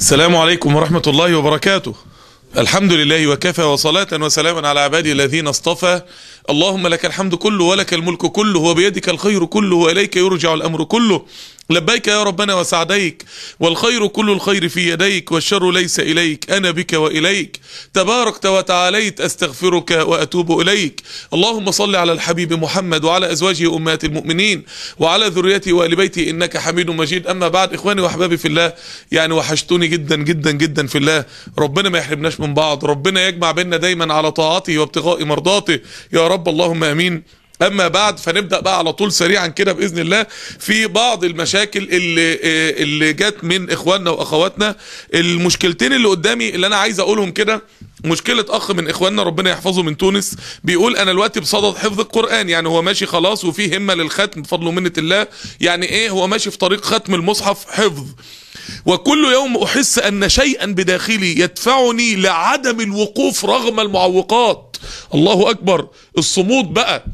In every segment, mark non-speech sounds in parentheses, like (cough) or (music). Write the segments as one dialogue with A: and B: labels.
A: السلام عليكم ورحمة الله وبركاته الحمد لله وكفى وصلاة وسلاما على عباده الذين اصطفى اللهم لك الحمد كله ولك الملك كله وبيدك الخير كله وإليك يرجع الأمر كله لبيك يا ربنا وسعديك والخير كل الخير في يديك والشر ليس إليك أنا بك وإليك تباركت وتعاليت أستغفرك وأتوب إليك اللهم صل على الحبيب محمد وعلى أزواجه أمهات المؤمنين وعلى ذريته وآل بيته إنك حميد مجيد أما بعد إخواني وأحبابي في الله يعني وحشتوني جدا جدا جدا في الله ربنا ما يحرمناش من بعض ربنا يجمع بيننا دايما على طاعته وابتغاء مرضاته يا رب رب اللهم امين اما بعد فنبدا بقى على طول سريعا كده باذن الله في بعض المشاكل اللي آه، اللي جت من اخواننا واخواتنا المشكلتين اللي قدامي اللي انا عايز اقولهم كده مشكلة أخ من إخواننا ربنا يحفظه من تونس بيقول أنا دلوقتي بصدد حفظ القرآن يعني هو ماشي خلاص وفي همة للختم بفضل ومنة الله يعني إيه هو ماشي في طريق ختم المصحف حفظ وكل يوم احس ان شيئا بداخلي يدفعني لعدم الوقوف رغم المعوقات الله اكبر الصمود بقى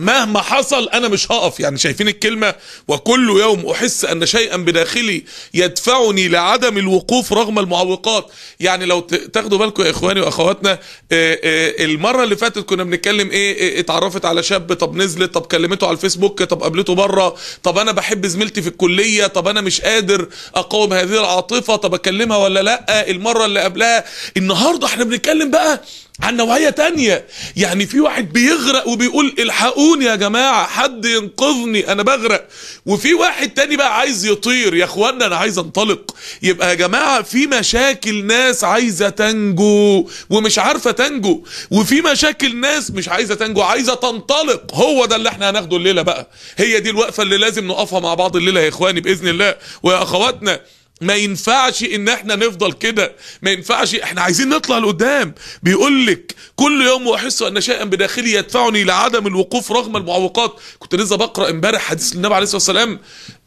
A: مهما حصل انا مش هقف يعني شايفين الكلمه وكل يوم احس ان شيئا بداخلي يدفعني لعدم الوقوف رغم المعوقات يعني لو تاخدوا بالكم يا اخواني واخواتنا آه، آه، المره اللي فاتت كنا بنتكلم إيه،, إيه،, ايه اتعرفت على شاب طب نزلت طب كلمته على الفيسبوك طب قابلته بره طب انا بحب زميلتي في الكليه طب انا مش قادر اقاوم هذه العاطفه طب اكلمها ولا لا المره اللي قبلها النهارده احنا بنتكلم بقى عن نوعية تانية يعني في واحد بيغرق وبيقول الحقوني يا جماعة حد ينقذني انا بغرق وفي واحد تاني بقى عايز يطير يا اخوانا انا عايز انطلق يبقى يا جماعة في مشاكل ناس عايزة تنجو ومش عارفة تنجو وفي مشاكل ناس مش عايزة تنجو عايزة تنطلق هو ده اللي احنا هناخده الليلة بقى هي دي الوقفة اللي لازم نقفها مع بعض الليلة يا اخواني بإذن الله ويا اخواتنا ما ينفعش ان احنا نفضل كده ما ينفعش احنا عايزين نطلع لقدام بيقول لك كل يوم واحس ان شيئا بداخلي يدفعني لعدم الوقوف رغم المعوقات كنت لسه بقرا امبارح حديث النبي عليه الصلاه والسلام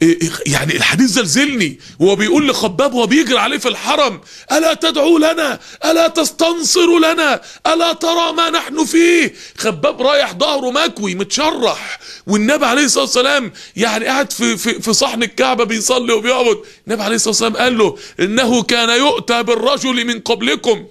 A: إيه، إيه، يعني الحديث زلزلني وهو بيقول لخباب وهو بيجري عليه في الحرم الا تدعو لنا الا تستنصر لنا الا ترى ما نحن فيه خباب رايح ظهره مكوي متشرح والنبي عليه الصلاه والسلام يعني قاعد في في, في صحن الكعبه بيصلي وبيعبد النبي عليه الصلاه والسلام قال له انه كان يؤتى بالرجل من قبلكم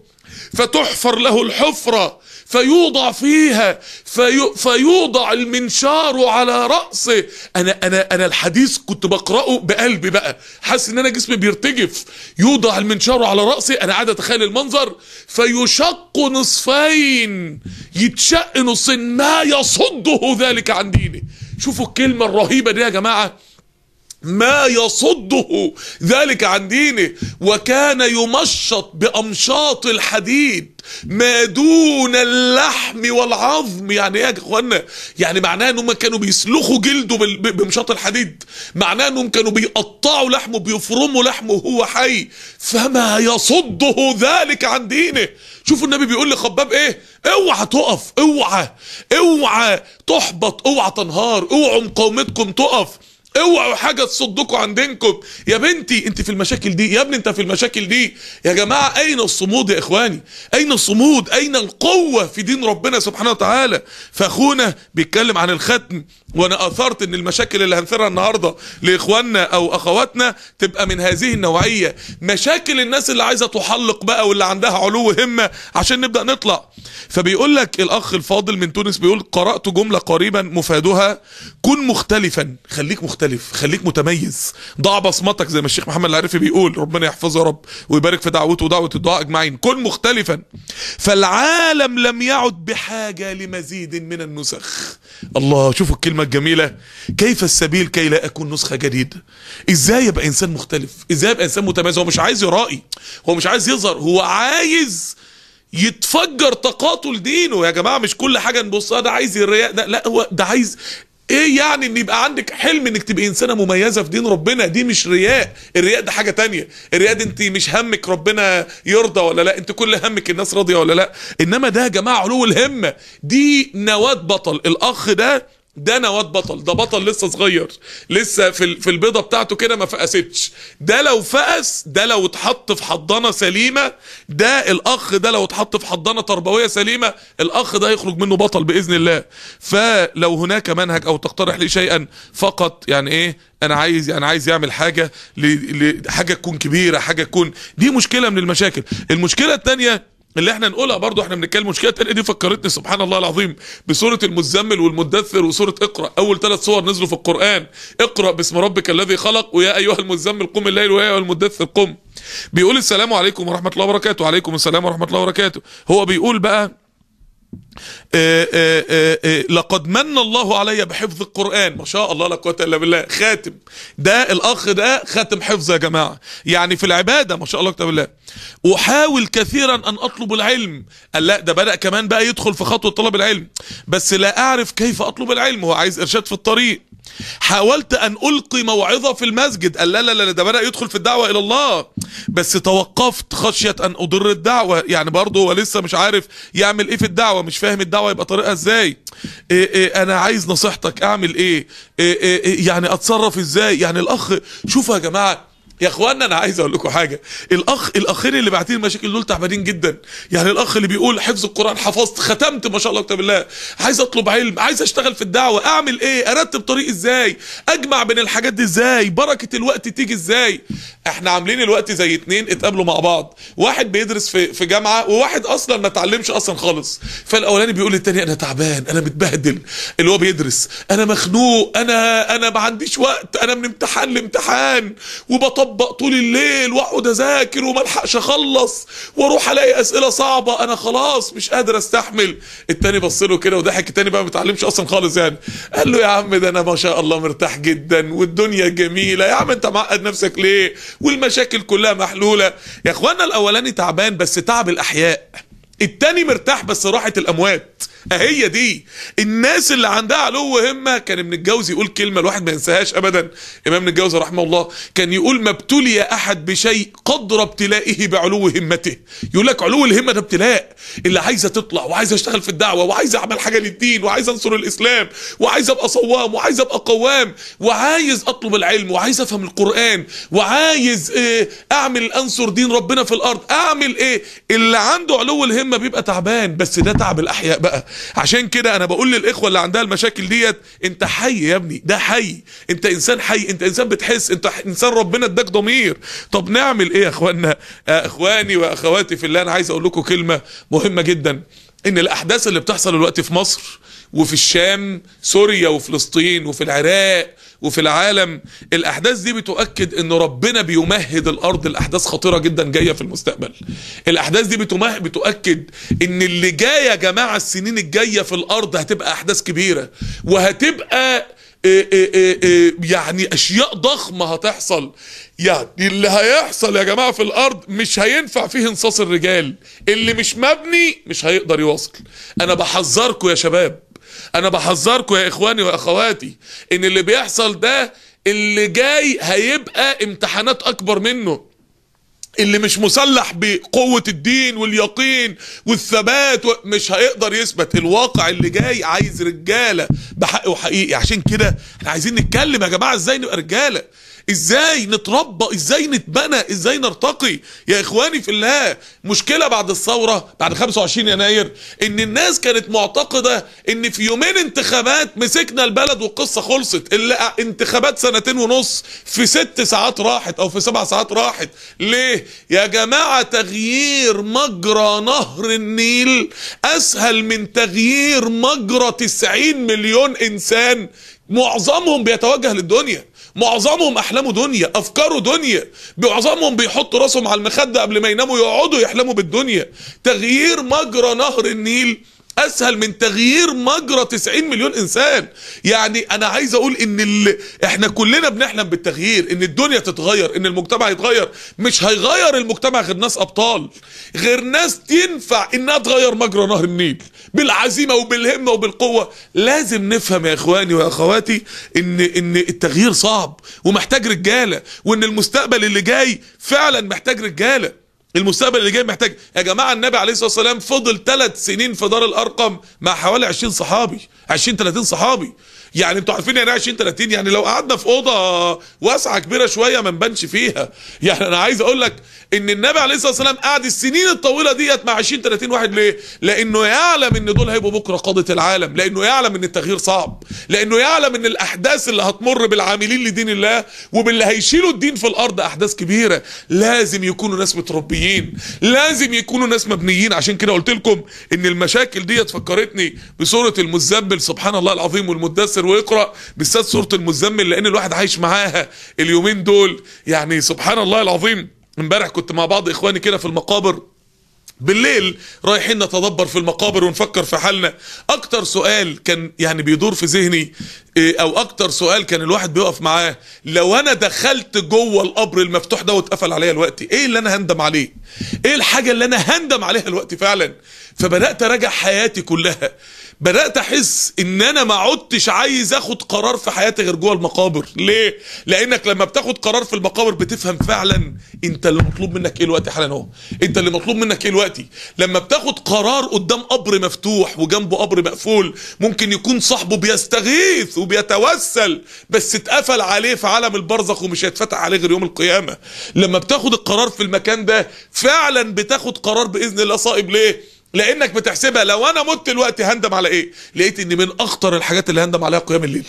A: فتحفر له الحفره فيوضع فيها في فيوضع المنشار على رأسه أنا أنا أنا الحديث كنت بقرأه بقلبي بقى حاسس إن أنا جسمي بيرتجف يوضع المنشار على رأسي أنا قاعد أتخيل المنظر فيشق نصفين يتشق نصين ما يصده ذلك عن دينه شوفوا الكلمة الرهيبة دي يا جماعة ما يصده ذلك عن دينه وكان يمشط بامشاط الحديد ما دون اللحم والعظم يعني ايه يا اخوانا يعني معناه انهم كانوا بيسلخوا جلده بمشاط الحديد معناه انهم كانوا بيقطعوا لحمه بيفرموا لحمه وهو حي فما يصده ذلك عن دينه شوفوا النبي بيقول لخباب ايه اوعى تقف اوعى اوعى تحبط اوعى تنهار اوعى مقاومتكم تقف اوعوا حاجه تصدكوا عن دينكم يا بنتي انت في المشاكل دي يا ابني انت في المشاكل دي يا جماعه اين الصمود يا اخواني اين الصمود اين القوه في دين ربنا سبحانه وتعالى فاخونا بيتكلم عن الختم وانا اثرت ان المشاكل اللي هنثيرها النهارده لاخواننا او اخواتنا تبقى من هذه النوعيه مشاكل الناس اللي عايزه تحلق بقى واللي عندها علو همه عشان نبدا نطلع فبيقول لك الاخ الفاضل من تونس بيقول قرات جمله قريبا مفادها كن مختلفا خليك مختلف تختلف خليك متميز ضع بصمتك زي ما الشيخ محمد العرفي بيقول ربنا يحفظه يا رب ويبارك في دعوته ودعوه الدعاء اجمعين كن مختلفا فالعالم لم يعد بحاجه لمزيد من النسخ الله شوفوا الكلمه الجميله كيف السبيل كي لا اكون نسخه جديده ازاي يبقى انسان مختلف ازاي يبقى انسان متميز هو مش عايز يرائي هو مش عايز يظهر هو عايز يتفجر تقاتل دينه يا جماعه مش كل حاجه نبصها آه، ده عايز الرياء ده لا هو ده عايز ايه يعني ان يبقى عندك حلم انك تبقي انسانه مميزه في دين ربنا دي مش رياء الرياء ده حاجه تانية الرياء ده انت مش همك ربنا يرضى ولا لا انت كل همك الناس راضيه ولا لا انما ده يا جماعه علو الهمه دي نواه بطل الاخ ده ده نواة بطل ده بطل لسه صغير لسه في في البيضه بتاعته كده ما فقستش ده لو فقس ده لو اتحط في حضانه سليمه ده الاخ ده لو اتحط في حضانه تربويه سليمه الاخ ده هيخرج منه بطل باذن الله فلو هناك منهج او تقترح لي شيئا فقط يعني ايه انا عايز انا يعني عايز يعمل حاجه حاجه تكون كبيره حاجه تكون دي مشكله من المشاكل المشكله الثانيه اللي احنا نقولها برضو احنا بنتكلم مشكله تانية دي فكرتني سبحان الله العظيم بسوره المزمل والمدثر وسوره اقرا اول ثلاث صور نزلوا في القران اقرا باسم ربك الذي خلق ويا ايها المزمل قم الليل ويا ايها المدثر قم بيقول السلام عليكم ورحمه الله وبركاته وعليكم السلام ورحمه الله وبركاته هو بيقول بقى آآ آآ آآ لقد من الله علي بحفظ القرآن ما شاء الله لا قوة إلا بالله خاتم ده الأخ ده خاتم حفظ يا جماعة يعني في العبادة ما شاء الله كتاب الله أحاول كثيرا أن أطلب العلم قال لا ده بدأ كمان بقى يدخل في خطوة طلب العلم بس لا أعرف كيف أطلب العلم هو عايز إرشاد في الطريق حاولت ان القي موعظه في المسجد قال لا لا لا ده بدا يدخل في الدعوه الى الله بس توقفت خشيه ان اضر الدعوه يعني برضه هو لسه مش عارف يعمل ايه في الدعوه مش فاهم الدعوه يبقى طريقها ازاي إيه إيه انا عايز نصيحتك اعمل إيه, إيه, إيه, إيه، يعني اتصرف ازاي يعني الاخ شوفوا يا جماعه يا اخوانا انا عايز اقول لكم حاجه الاخ الاخرين اللي باعتين المشاكل دول تعبانين جدا يعني الاخ اللي بيقول حفظ القران حفظت ختمت ما شاء الله كتاب الله عايز اطلب علم عايز اشتغل في الدعوه اعمل ايه ارتب طريق ازاي اجمع بين الحاجات دي ازاي بركه الوقت تيجي ازاي احنا عاملين الوقت زي اتنين اتقابلوا مع بعض واحد بيدرس في في جامعه وواحد اصلا ما اتعلمش اصلا خالص فالاولاني بيقول للتاني انا تعبان انا متبهدل اللي هو بيدرس انا مخنوق انا انا ما عنديش وقت انا من امتحان لامتحان وبطبق اطبق طول الليل واقعد اذاكر وما الحقش اخلص واروح الاقي اسئله صعبه انا خلاص مش قادر استحمل التاني بص له كده وضحك التاني بقى ما بيتعلمش اصلا خالص يعني قال له يا عم ده انا ما شاء الله مرتاح جدا والدنيا جميله يا عم انت معقد نفسك ليه والمشاكل كلها محلوله يا اخوانا الاولاني تعبان بس تعب الاحياء التاني مرتاح بس راحه الاموات اهي دي الناس اللي عندها علو همه كان ابن الجوزي يقول كلمه الواحد ما ينساهاش ابدا امام ابن الجوزي رحمه الله كان يقول ما ابتلي احد بشيء قدر ابتلائه بعلو همته يقول لك علو الهمه ده ابتلاء اللي عايزه تطلع وعايزه اشتغل في الدعوه وعايزه اعمل حاجه للدين وعايزه انصر الاسلام وعايزه ابقى صوام وعايزه ابقى قوام وعايز اطلب العلم وعايز افهم القران وعايز ايه اعمل انصر دين ربنا في الارض اعمل ايه اللي عنده علو الهمه بيبقى تعبان بس ده تعب الاحياء بقى عشان كده انا بقول للاخوه اللي عندها المشاكل ديت انت حي يا ابني ده حي انت انسان حي انت انسان بتحس انت انسان ربنا اداك ضمير طب نعمل ايه يا اخوانا آه، اخواني واخواتي في الله انا عايز اقول لكم كلمه مهمه جدا ان الاحداث اللي بتحصل دلوقتي في مصر وفي الشام سوريا وفلسطين وفي العراق وفي العالم الاحداث دي بتؤكد ان ربنا بيمهد الارض لاحداث خطيره جدا جايه في المستقبل الاحداث دي بتؤكد ان اللي جايه يا جماعه السنين الجايه في الارض هتبقى احداث كبيره وهتبقى إيه إيه إيه يعني اشياء ضخمه هتحصل يعني اللي هيحصل يا جماعه في الارض مش هينفع فيه انصاص الرجال اللي مش مبني مش هيقدر يواصل انا بحذركم يا شباب انا بحذركم يا اخواني واخواتي ان اللي بيحصل ده اللي جاي هيبقى امتحانات اكبر منه اللي مش مسلح بقوة الدين واليقين والثبات مش هيقدر يثبت الواقع اللي جاي عايز رجالة بحق وحقيقي عشان كده احنا عايزين نتكلم يا جماعة ازاي نبقى رجالة ازاي نتربى ازاي نتبنى ازاي نرتقي يا اخواني في الله مشكله بعد الثوره بعد 25 يناير ان الناس كانت معتقده ان في يومين انتخابات مسكنا البلد والقصه خلصت اللي انتخابات سنتين ونص في ست ساعات راحت او في سبع ساعات راحت ليه يا جماعه تغيير مجرى نهر النيل اسهل من تغيير مجرى 90 مليون انسان معظمهم بيتوجه للدنيا معظمهم احلامه دنيا افكاره دنيا معظمهم بيحطوا راسهم على المخده قبل ما يناموا يقعدوا يحلموا بالدنيا تغيير مجرى نهر النيل اسهل من تغيير مجرى 90 مليون انسان يعني انا عايز اقول ان اللي احنا كلنا بنحلم بالتغيير ان الدنيا تتغير ان المجتمع يتغير مش هيغير المجتمع غير ناس ابطال غير ناس تنفع انها تغير مجرى نهر النيل بالعزيمه وبالهمه وبالقوه لازم نفهم يا اخواني واخواتي ان ان التغيير صعب ومحتاج رجاله وان المستقبل اللي جاي فعلا محتاج رجاله المستقبل اللي جاي محتاج يا جماعه النبي عليه الصلاه والسلام فضل ثلاث سنين في دار الارقم مع حوالي 20 صحابي 20 30 صحابي يعني انتوا عارفين يعني 20 إيه 30 يعني لو قعدنا في اوضه واسعه كبيره شويه ما نبانش فيها (laughs) يعني انا عايز اقول لك ان النبي عليه الصلاه والسلام قعد السنين الطويله ديت مع 20 30 واحد ليه لانه يعلم ان دول هيبقوا بكره قاده العالم لانه يعلم ان التغيير صعب لانه يعلم ان الاحداث اللي هتمر بالعاملين لدين الله وباللي هيشيلوا الدين في الارض احداث كبيره لازم يكونوا ناس متربيين لازم يكونوا ناس مبنيين عشان كده قلت لكم ان المشاكل ديت فكرتني بسوره المذبل سبحان الله العظيم والمدثر يسر ويقرا بالذات سوره المزمل لان الواحد عايش معاها اليومين دول يعني سبحان الله العظيم امبارح كنت مع بعض اخواني كده في المقابر بالليل رايحين نتدبر في المقابر ونفكر في حالنا اكتر سؤال كان يعني بيدور في ذهني إيه، او اكتر سؤال كان الواحد بيقف معاه لو انا دخلت جوه القبر المفتوح ده واتقفل عليا الوقت ايه اللي انا هندم عليه ايه الحاجه اللي انا هندم عليها الوقت فعلا فبدات اراجع حياتي كلها بدات احس ان انا ما عدتش عايز اخد قرار في حياتي غير جوه المقابر ليه لانك لما بتاخد قرار في المقابر بتفهم فعلا انت اللي مطلوب منك ايه دلوقتي حالا اهو انت اللي مطلوب منك ايه دلوقتي لما بتاخد قرار قدام قبر مفتوح وجنبه قبر مقفول ممكن يكون صاحبه بيستغيث وبيتوسل بس اتقفل عليه في عالم البرزخ ومش هيتفتح عليه غير يوم القيامه لما بتاخد القرار في المكان ده فعلا بتاخد قرار باذن الله صائب ليه لانك بتحسبها لو انا مت دلوقتي هندم على ايه لقيت ان من اخطر الحاجات اللي هندم عليها قيام الليل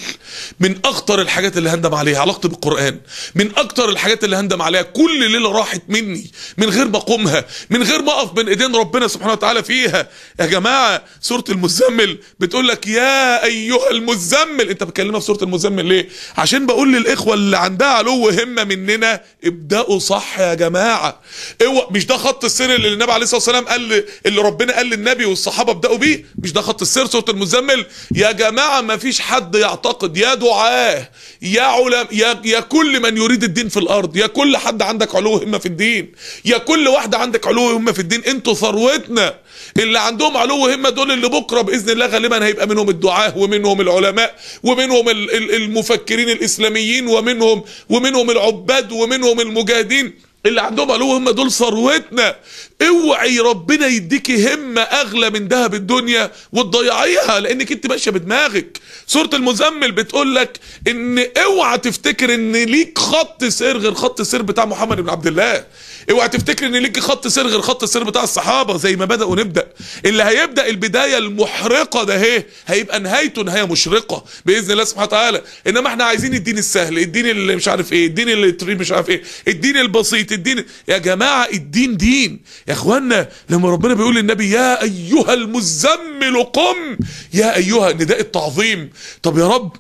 A: من اخطر الحاجات اللي هندم عليها علاقتي بالقران من اكتر الحاجات اللي هندم عليها كل ليله راحت مني من غير ما اقومها من غير ما اقف بين ايدين ربنا سبحانه وتعالى فيها يا جماعه سوره المزمل بتقول لك يا ايها المزمل انت بتكلمها في سوره المزمل ليه عشان بقول للاخوه اللي عندها علو همه مننا ابداوا صح يا جماعه اوعى مش ده خط السير اللي النبي عليه الصلاه والسلام قال اللي ربنا قال للنبي والصحابه ابداوا بيه مش ده خط السير سوره المزمل يا جماعه ما فيش حد يعتقد يا دعاه يا علماء يا, يا كل من يريد الدين في الارض يا كل حد عندك علو همه في الدين يا كل واحده عندك علو همه في الدين انتوا ثروتنا اللي عندهم علو همه دول اللي بكره باذن الله غالبا هيبقى منهم الدعاه ومنهم العلماء ومنهم المفكرين الاسلاميين ومنهم ومنهم العباد ومنهم المجاهدين اللي عندهم قالوا هم دول ثروتنا اوعي ربنا يديكي همه اغلى من ذهب الدنيا وتضيعيها لانك انت ماشيه بدماغك سوره المزمل بتقول لك ان اوعى تفتكر ان ليك خط سير غير خط السير بتاع محمد بن عبد الله اوعى تفتكر ان ليك خط سير غير خط السير بتاع الصحابه زي ما بداوا نبدا اللي هيبدا البدايه المحرقه ده هي هيبقى نهايته نهايه مشرقه باذن الله سبحانه وتعالى انما احنا عايزين الدين السهل الدين اللي مش عارف ايه الدين اللي مش عارف ايه الدين البسيط الدين يا جماعة الدين دين يا اخوانا لما ربنا بيقول للنبي يا ايها المزمل قم يا ايها نداء التعظيم طب يا رب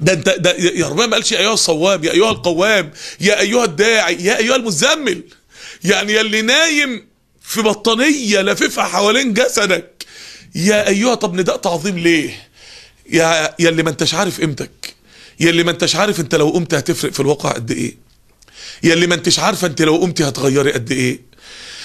A: ده انت ده يا ربنا ما قالش يا ايها الصواب يا ايها القوام يا ايها الداعي يا ايها المزمل يعني اللي نايم في بطانيه لاففها حوالين جسدك يا ايها طب نداء تعظيم ليه يا اللي ما انتش عارف قيمتك اللي ما انتش عارف انت لو قمت هتفرق في الواقع قد ايه يا اللي ما انتش عارفه انت لو قمتي هتغيري قد ايه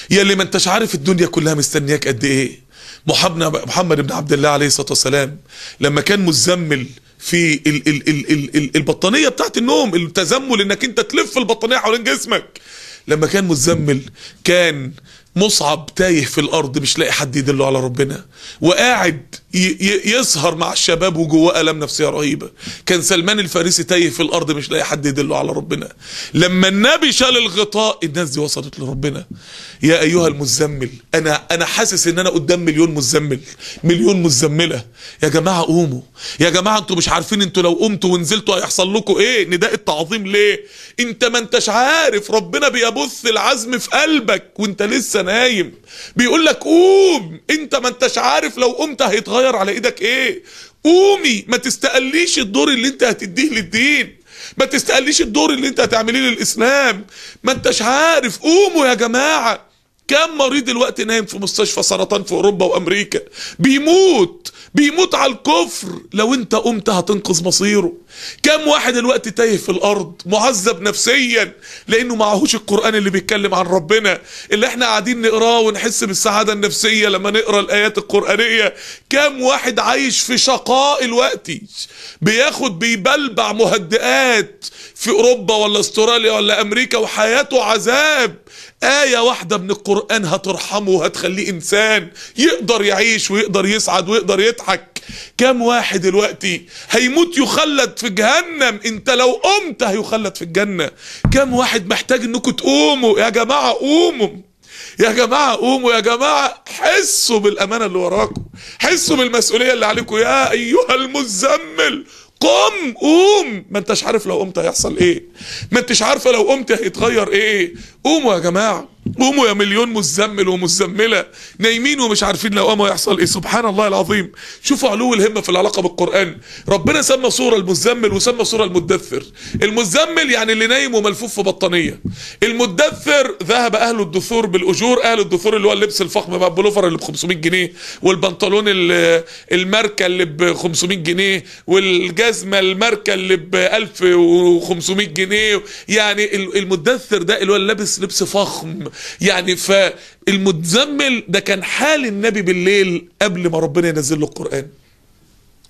A: يا اللي ما انتش عارف الدنيا كلها مستنياك قد ايه محمد بن عبد الله عليه الصلاه والسلام لما كان متزمل في ال ال ال ال ال البطانيه بتاعت النوم التزمل انك انت تلف البطانيه حوالين جسمك لما كان متزمل كان مصعب تايه في الارض مش لاقي حد يدله على ربنا وقاعد يسهر مع الشباب وجواه الام نفسيه رهيبه كان سلمان الفارسي تايه في الارض مش لاقي حد يدله على ربنا لما النبي شال الغطاء الناس دي وصلت لربنا يا ايها المزمل انا انا حاسس ان انا قدام مليون مزمل مليون مزمله يا جماعه قوموا يا جماعه انتوا مش عارفين انتوا لو قمتوا ونزلتوا هيحصل لكم ايه نداء التعظيم ليه انت ما انتش عارف ربنا بيبث العزم في قلبك وانت لسه نايم بيقول لك قوم انت ما انتش عارف لو قمت هيتغير على ايدك ايه قومي ما تستقليش الدور اللي انت هتديه للدين ما تستقليش الدور اللي انت هتعمليه للاسلام ما انتش عارف قوموا يا جماعه كم مريض دلوقتي نايم في مستشفى سرطان في اوروبا وامريكا بيموت بيموت على الكفر لو انت قمت هتنقذ مصيره كم واحد دلوقتي تايه في الارض معذب نفسيا لانه معهوش القران اللي بيتكلم عن ربنا اللي احنا قاعدين نقراه ونحس بالسعاده النفسيه لما نقرا الايات القرانيه كم واحد عايش في شقاء الوقت بياخد بيبلبع مهدئات في اوروبا ولا استراليا ولا امريكا وحياته عذاب آية واحدة من القرآن هترحمه وهتخليه إنسان يقدر يعيش ويقدر يسعد ويقدر يضحك كام واحد دلوقتي هيموت يخلد في جهنم انت لو قمت هيخلد في الجنة كام واحد محتاج انكم تقوموا يا جماعة قوموا يا جماعة قوموا يا جماعة حسوا بالأمانة اللي وراكم حسوا بالمسؤولية اللي عليكم يا أيها المزمل قم قوم ما انتش عارف لو قمت هيحصل ايه ما انتش عارفه لو قمت هيتغير ايه قوموا يا جماعة قوموا يا مليون مزمل ومزملة نايمين ومش عارفين لو قاموا يحصل ايه سبحان الله العظيم شوفوا علو الهمة في العلاقة بالقرآن ربنا سمى صورة المزمل وسمى صورة المدثر المزمل يعني اللي نايم وملفوف في بطانية المدثر ذهب أهل الدثور بالأجور أهل الدثور اللي هو اللبس الفخم بقى البلوفر اللي ب 500 جنيه والبنطلون الماركة اللي ب 500 جنيه والجزمة الماركة اللي ب 1500 جنيه يعني المدثر ده اللي هو اللي لابس لابس لبس فخم يعني فالمتزمل ده كان حال النبي بالليل قبل ما ربنا ينزل له القرآن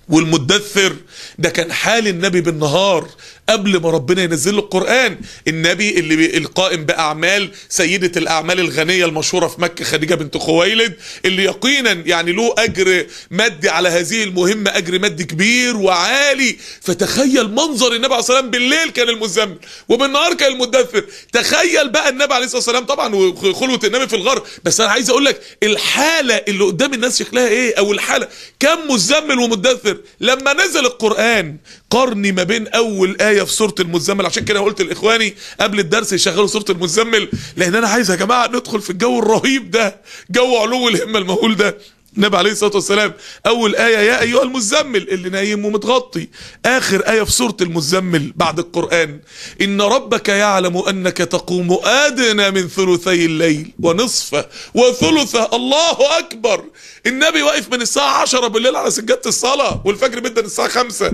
A: والمدثر ده كان حال النبي بالنهار قبل ما ربنا ينزل القرآن النبي اللي القائم بأعمال سيدة الأعمال الغنية المشهورة في مكة خديجة بنت خويلد اللي يقينا يعني له أجر مادي على هذه المهمة أجر مادي كبير وعالي فتخيل منظر النبي عليه الصلاة والسلام بالليل كان المزمل وبالنهار كان المدثر تخيل بقى النبي عليه الصلاة والسلام طبعا وخلوة النبي في الغرب بس أنا عايز أقول لك الحالة اللي قدام الناس شكلها إيه أو الحالة كم مزمل ومدثر نزل لما نزل القرآن قرني ما بين أول آية في سورة المزمل عشان كده قلت لإخواني قبل الدرس يشغلوا سورة المزمل لأن أنا عايز يا جماعة ندخل في الجو الرهيب ده جو علو الهمة المهول ده النبي عليه الصلاه والسلام اول ايه يا ايها المزمل اللي نايم ومتغطي اخر ايه في سوره المزمل بعد القران ان ربك يعلم انك تقوم ادنى من ثلثي الليل ونصفه وثلثه الله اكبر النبي واقف من الساعه 10 بالليل على سجاده الصلاه والفجر بدا الساعه 5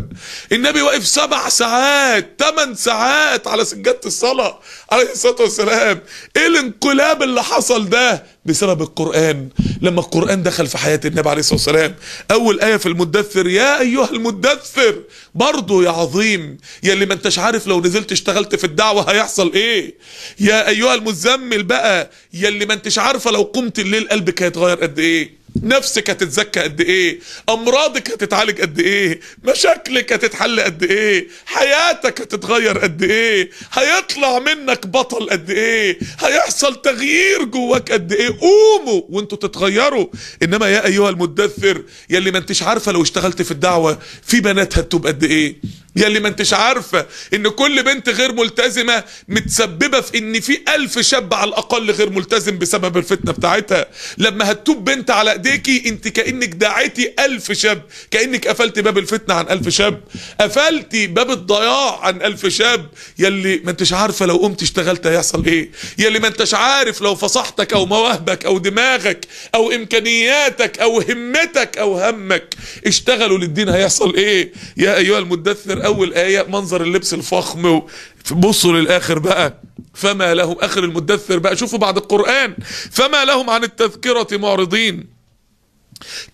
A: النبي واقف سبع ساعات ثمان ساعات على سجاده الصلاه عليه الصلاه والسلام ايه الانقلاب اللي حصل ده بسبب القرآن لما القرآن دخل في حياة النبي عليه الصلاة والسلام أول آية في المدثر يا أيها المدثر برضو يا عظيم يا اللي ما انتش عارف لو نزلت اشتغلت في الدعوة هيحصل ايه يا أيها المزمل بقى يا اللي ما انتش عارفة لو قمت الليل قلبك هيتغير قد ايه نفسك هتتزكى قد ايه امراضك هتتعالج قد ايه مشاكلك هتتحل قد ايه حياتك هتتغير قد ايه هيطلع منك بطل قد ايه هيحصل تغيير جواك قد ايه قوموا وانتوا تتغيروا انما يا ايها المدثر يلي ما انتش عارفه لو اشتغلت في الدعوه في بنات هتتوب قد ايه يلي ما انتش عارفة ان كل بنت غير ملتزمة متسببة في ان في الف شاب على الاقل غير ملتزم بسبب الفتنة بتاعتها لما هتتوب بنت على ايديكي انت كأنك دعيتي الف شاب كأنك قفلت باب الفتنة عن الف شاب قفلتي باب الضياع عن الف شاب يلي ما انتش عارفة لو قمت اشتغلت هيحصل ايه يلي ما انتش عارف لو فصحتك او مواهبك او دماغك او امكانياتك او همتك او همك اشتغلوا للدين هيحصل ايه يا ايها المدثر اول ايه منظر اللبس الفخم بصوا للاخر بقى فما لهم اخر المدثر بقى شوفوا بعد القران فما لهم عن التذكره معرضين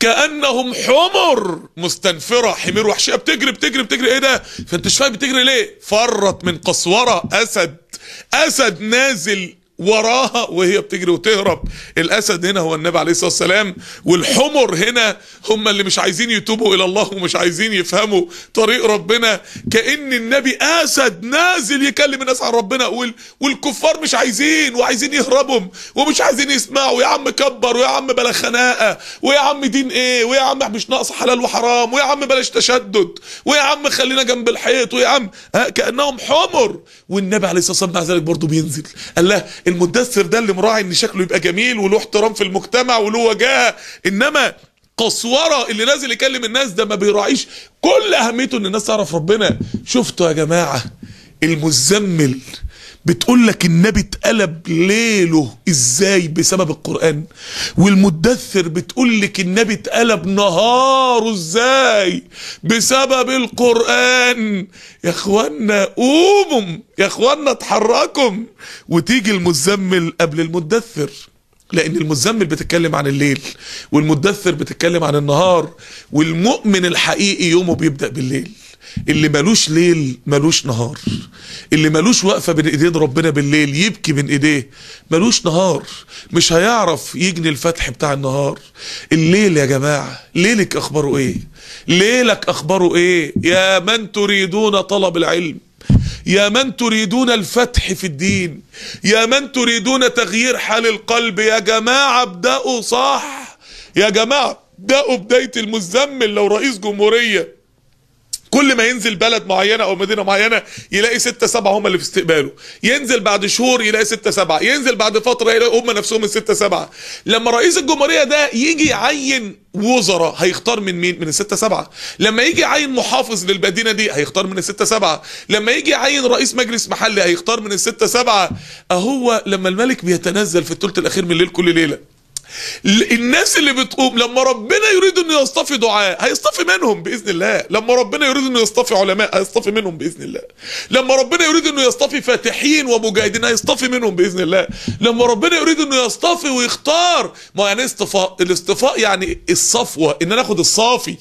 A: كانهم حمر مستنفره حمير وحشيه بتجري بتجري بتجري ايه ده فانت مش فاهم بتجري ليه فرت من قسوره اسد اسد نازل وراها وهي بتجري وتهرب الاسد هنا هو النبي عليه الصلاه والسلام والحمر هنا هم اللي مش عايزين يتوبوا الى الله ومش عايزين يفهموا طريق ربنا كان النبي اسد نازل يكلم الناس عن ربنا والكفار مش عايزين وعايزين يهربهم ومش عايزين يسمعوا يا عم كبر ويا عم بلا خناقه ويا عم دين ايه ويا عم مش ناقص حلال وحرام ويا عم بلاش تشدد ويا عم خلينا جنب الحيط ويا عم آه، كانهم حمر والنبي عليه الصلاه والسلام مع ذلك برضه بينزل قال له المدثر ده اللي مراعي ان شكله يبقى جميل وله احترام في المجتمع وله وجاهه انما قسوره اللي نازل يكلم الناس ده ما بيراعيش كل اهميته ان الناس تعرف ربنا شفتوا يا جماعه المزمل بتقول لك النبي اتقلب ليله ازاي بسبب القرآن والمدثر بتقول لك النبي اتقلب نهاره ازاي بسبب القرآن يا اخوانا قوموا يا اخوانا اتحركوا وتيجي المزمل قبل المدثر لان المزمل بتتكلم عن الليل والمدثر بتتكلم عن النهار والمؤمن الحقيقي يومه بيبدأ بالليل اللي ملوش ليل ملوش نهار اللي ملوش وقفه بين ايدين ربنا بالليل يبكي من ايديه ملوش نهار مش هيعرف يجني الفتح بتاع النهار الليل يا جماعه ليلك اخباره ايه ليلك اخباره ايه يا من تريدون طلب العلم يا من تريدون الفتح في الدين يا من تريدون تغيير حال القلب يا جماعه ابداوا صح يا جماعه ابداوا بدايه المزمل لو رئيس جمهوريه كل ما ينزل بلد معينه او مدينه معينه يلاقي ستة سبعة هم اللي في استقباله ينزل بعد شهور يلاقي ستة سبعة ينزل بعد فتره يلاقي هم نفسهم الستة سبعة لما رئيس الجمهوريه ده يجي يعين وزراء هيختار من مين من الستة سبعة لما يجي عين محافظ للمدينه دي هيختار من الستة سبعة لما يجي عين رئيس مجلس محلي هيختار من الستة سبعة اهو لما الملك بيتنزل في الثلث الاخير من الليل كل ليله الناس اللي بتقوم لما ربنا يريد انه يصطفي دعاء هيصطفي منهم باذن الله لما ربنا يريد انه يصطفي علماء هيصطفي منهم باذن الله لما ربنا يريد انه يصطفي فاتحين ومجاهدين هيصطفي منهم باذن الله لما ربنا يريد انه يصطفي ويختار ما يعني اصطفاء الاصطفاء يعني الصفوه ان انا اخد الصافي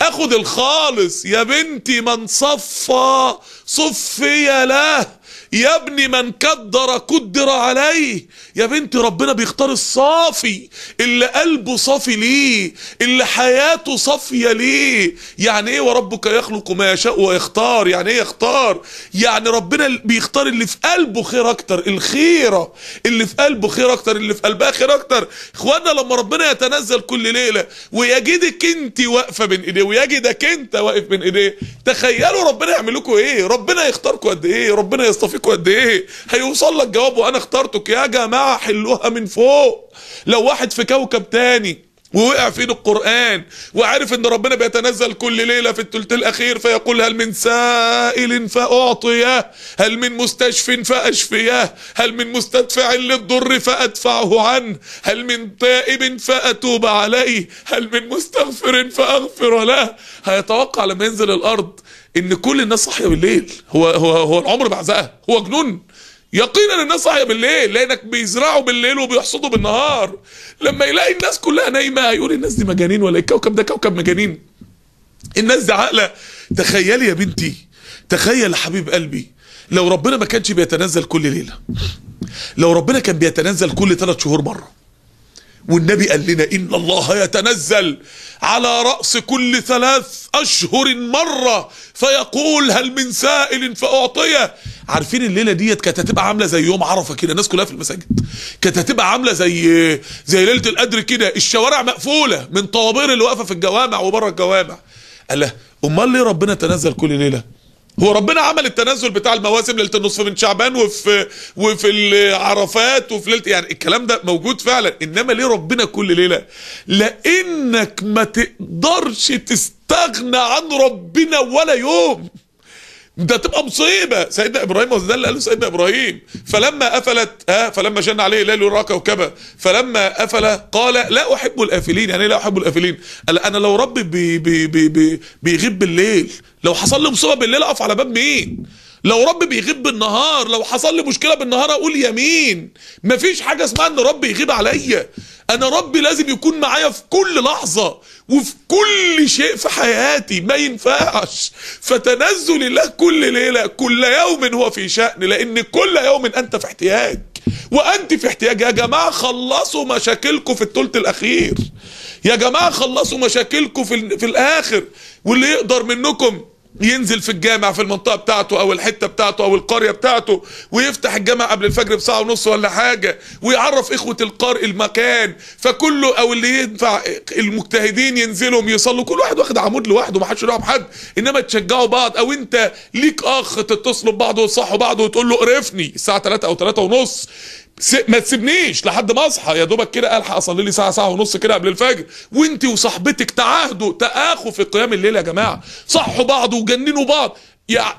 A: اخد الخالص يا بنتي من صفى صفي له يا ابني من كدر قدر عليه يا بنتي ربنا بيختار الصافي اللي قلبه صافي ليه اللي حياته صافية ليه يعني ايه وربك يخلق ما يشاء ويختار يعني ايه يختار يعني ربنا بيختار اللي في قلبه خير اكتر الخيرة اللي في قلبه خير اكتر اللي في قلبها خير اكتر اخوانا لما ربنا يتنزل كل ليلة ويجدك انت واقفة بين ايديه ويجدك انت واقف بين ايديه تخيلوا ربنا يعمل لكم ايه ربنا يختاركم قد ايه ربنا يصطفي بيتك قد ايه هيوصل لك جواب وانا اخترتك يا جماعه حلوها من فوق لو واحد في كوكب تاني ووقع فين القرآن وعارف ان ربنا بيتنزل كل ليلة في الثلث الاخير فيقول هل من سائل فاعطيه هل من مستشف فاشفيه هل من مستدفع للضر فادفعه عنه هل من تائب فاتوب عليه هل من مستغفر فاغفر له هيتوقع لما ينزل الارض ان كل الناس صاحيه بالليل هو هو هو العمر بعزقها هو جنون يقينا الناس صاحيه بالليل لانك بيزرعوا بالليل وبيحصدوا بالنهار لما يلاقي الناس كلها نايمه هيقول الناس دي مجانين ولا الكوكب إيه؟ ده كوكب مجانين الناس دي عاقله تخيلي يا بنتي تخيل يا حبيب قلبي لو ربنا ما كانش بيتنزل كل ليله لو ربنا كان بيتنزل كل ثلاث شهور مره والنبي قال لنا إن الله يتنزل على رأس كل ثلاث أشهر مرة فيقول هل من سائل فأعطيه عارفين الليلة ديت كانت هتبقى عاملة زي يوم عرفة كده الناس كلها في المساجد كانت هتبقى عاملة زي زي ليلة القدر كده الشوارع مقفولة من طوابير اللي واقفة في الجوامع وبره الجوامع قال له أمال ليه ربنا تنزل كل ليلة هو ربنا عمل التنزل بتاع المواسم ليله النصف من شعبان وفي وفي العرفات وفي ليله يعني الكلام ده موجود فعلا انما ليه ربنا كل ليله لانك ما تقدرش تستغنى عن ربنا ولا يوم ده تبقى مصيبه سيدنا ابراهيم ده اللي قاله سيدنا ابراهيم فلما افلت ها فلما جن عليه ليل يرى كوكبا فلما افل قال لا احب الافلين يعني إيه لا احب الافلين قال انا لو ربي بي بي بي بيغيب بالليل لو حصل لي مصيبه بالليل اقف على باب مين لو رب بيغيب بالنهار لو حصل لي مشكله بالنهار اقول يمين مفيش حاجه اسمها ان رب يغيب عليا انا ربي لازم يكون معايا في كل لحظه وفي كل شيء في حياتي ما ينفعش فتنزل الله كل ليله كل يوم هو في شان لان كل يوم انت في احتياج وانت في احتياج يا جماعه خلصوا مشاكلكم في الثلث الاخير يا جماعه خلصوا مشاكلكم في, في الاخر واللي يقدر منكم ينزل في الجامع في المنطقه بتاعته او الحته بتاعته او القريه بتاعته ويفتح الجامع قبل الفجر بساعه ونص ولا حاجه ويعرف اخوه القار المكان فكله او اللي ينفع المجتهدين ينزلوا يصلوا كل واحد واخد عمود لوحده ما حدش يروح حد انما تشجعوا بعض او انت ليك اخ تتصلوا ببعض وتصحوا بعض وتقول له قرفني الساعه 3 او 3 ونص ما تسيبنيش لحد ما اصحى يا دوبك كده الحق اصلي لي ساعه ساعه ونص كده قبل الفجر وانت وصاحبتك تعاهدوا تاخوا في قيام الليل يا جماعه صحوا بعض وجننوا بعض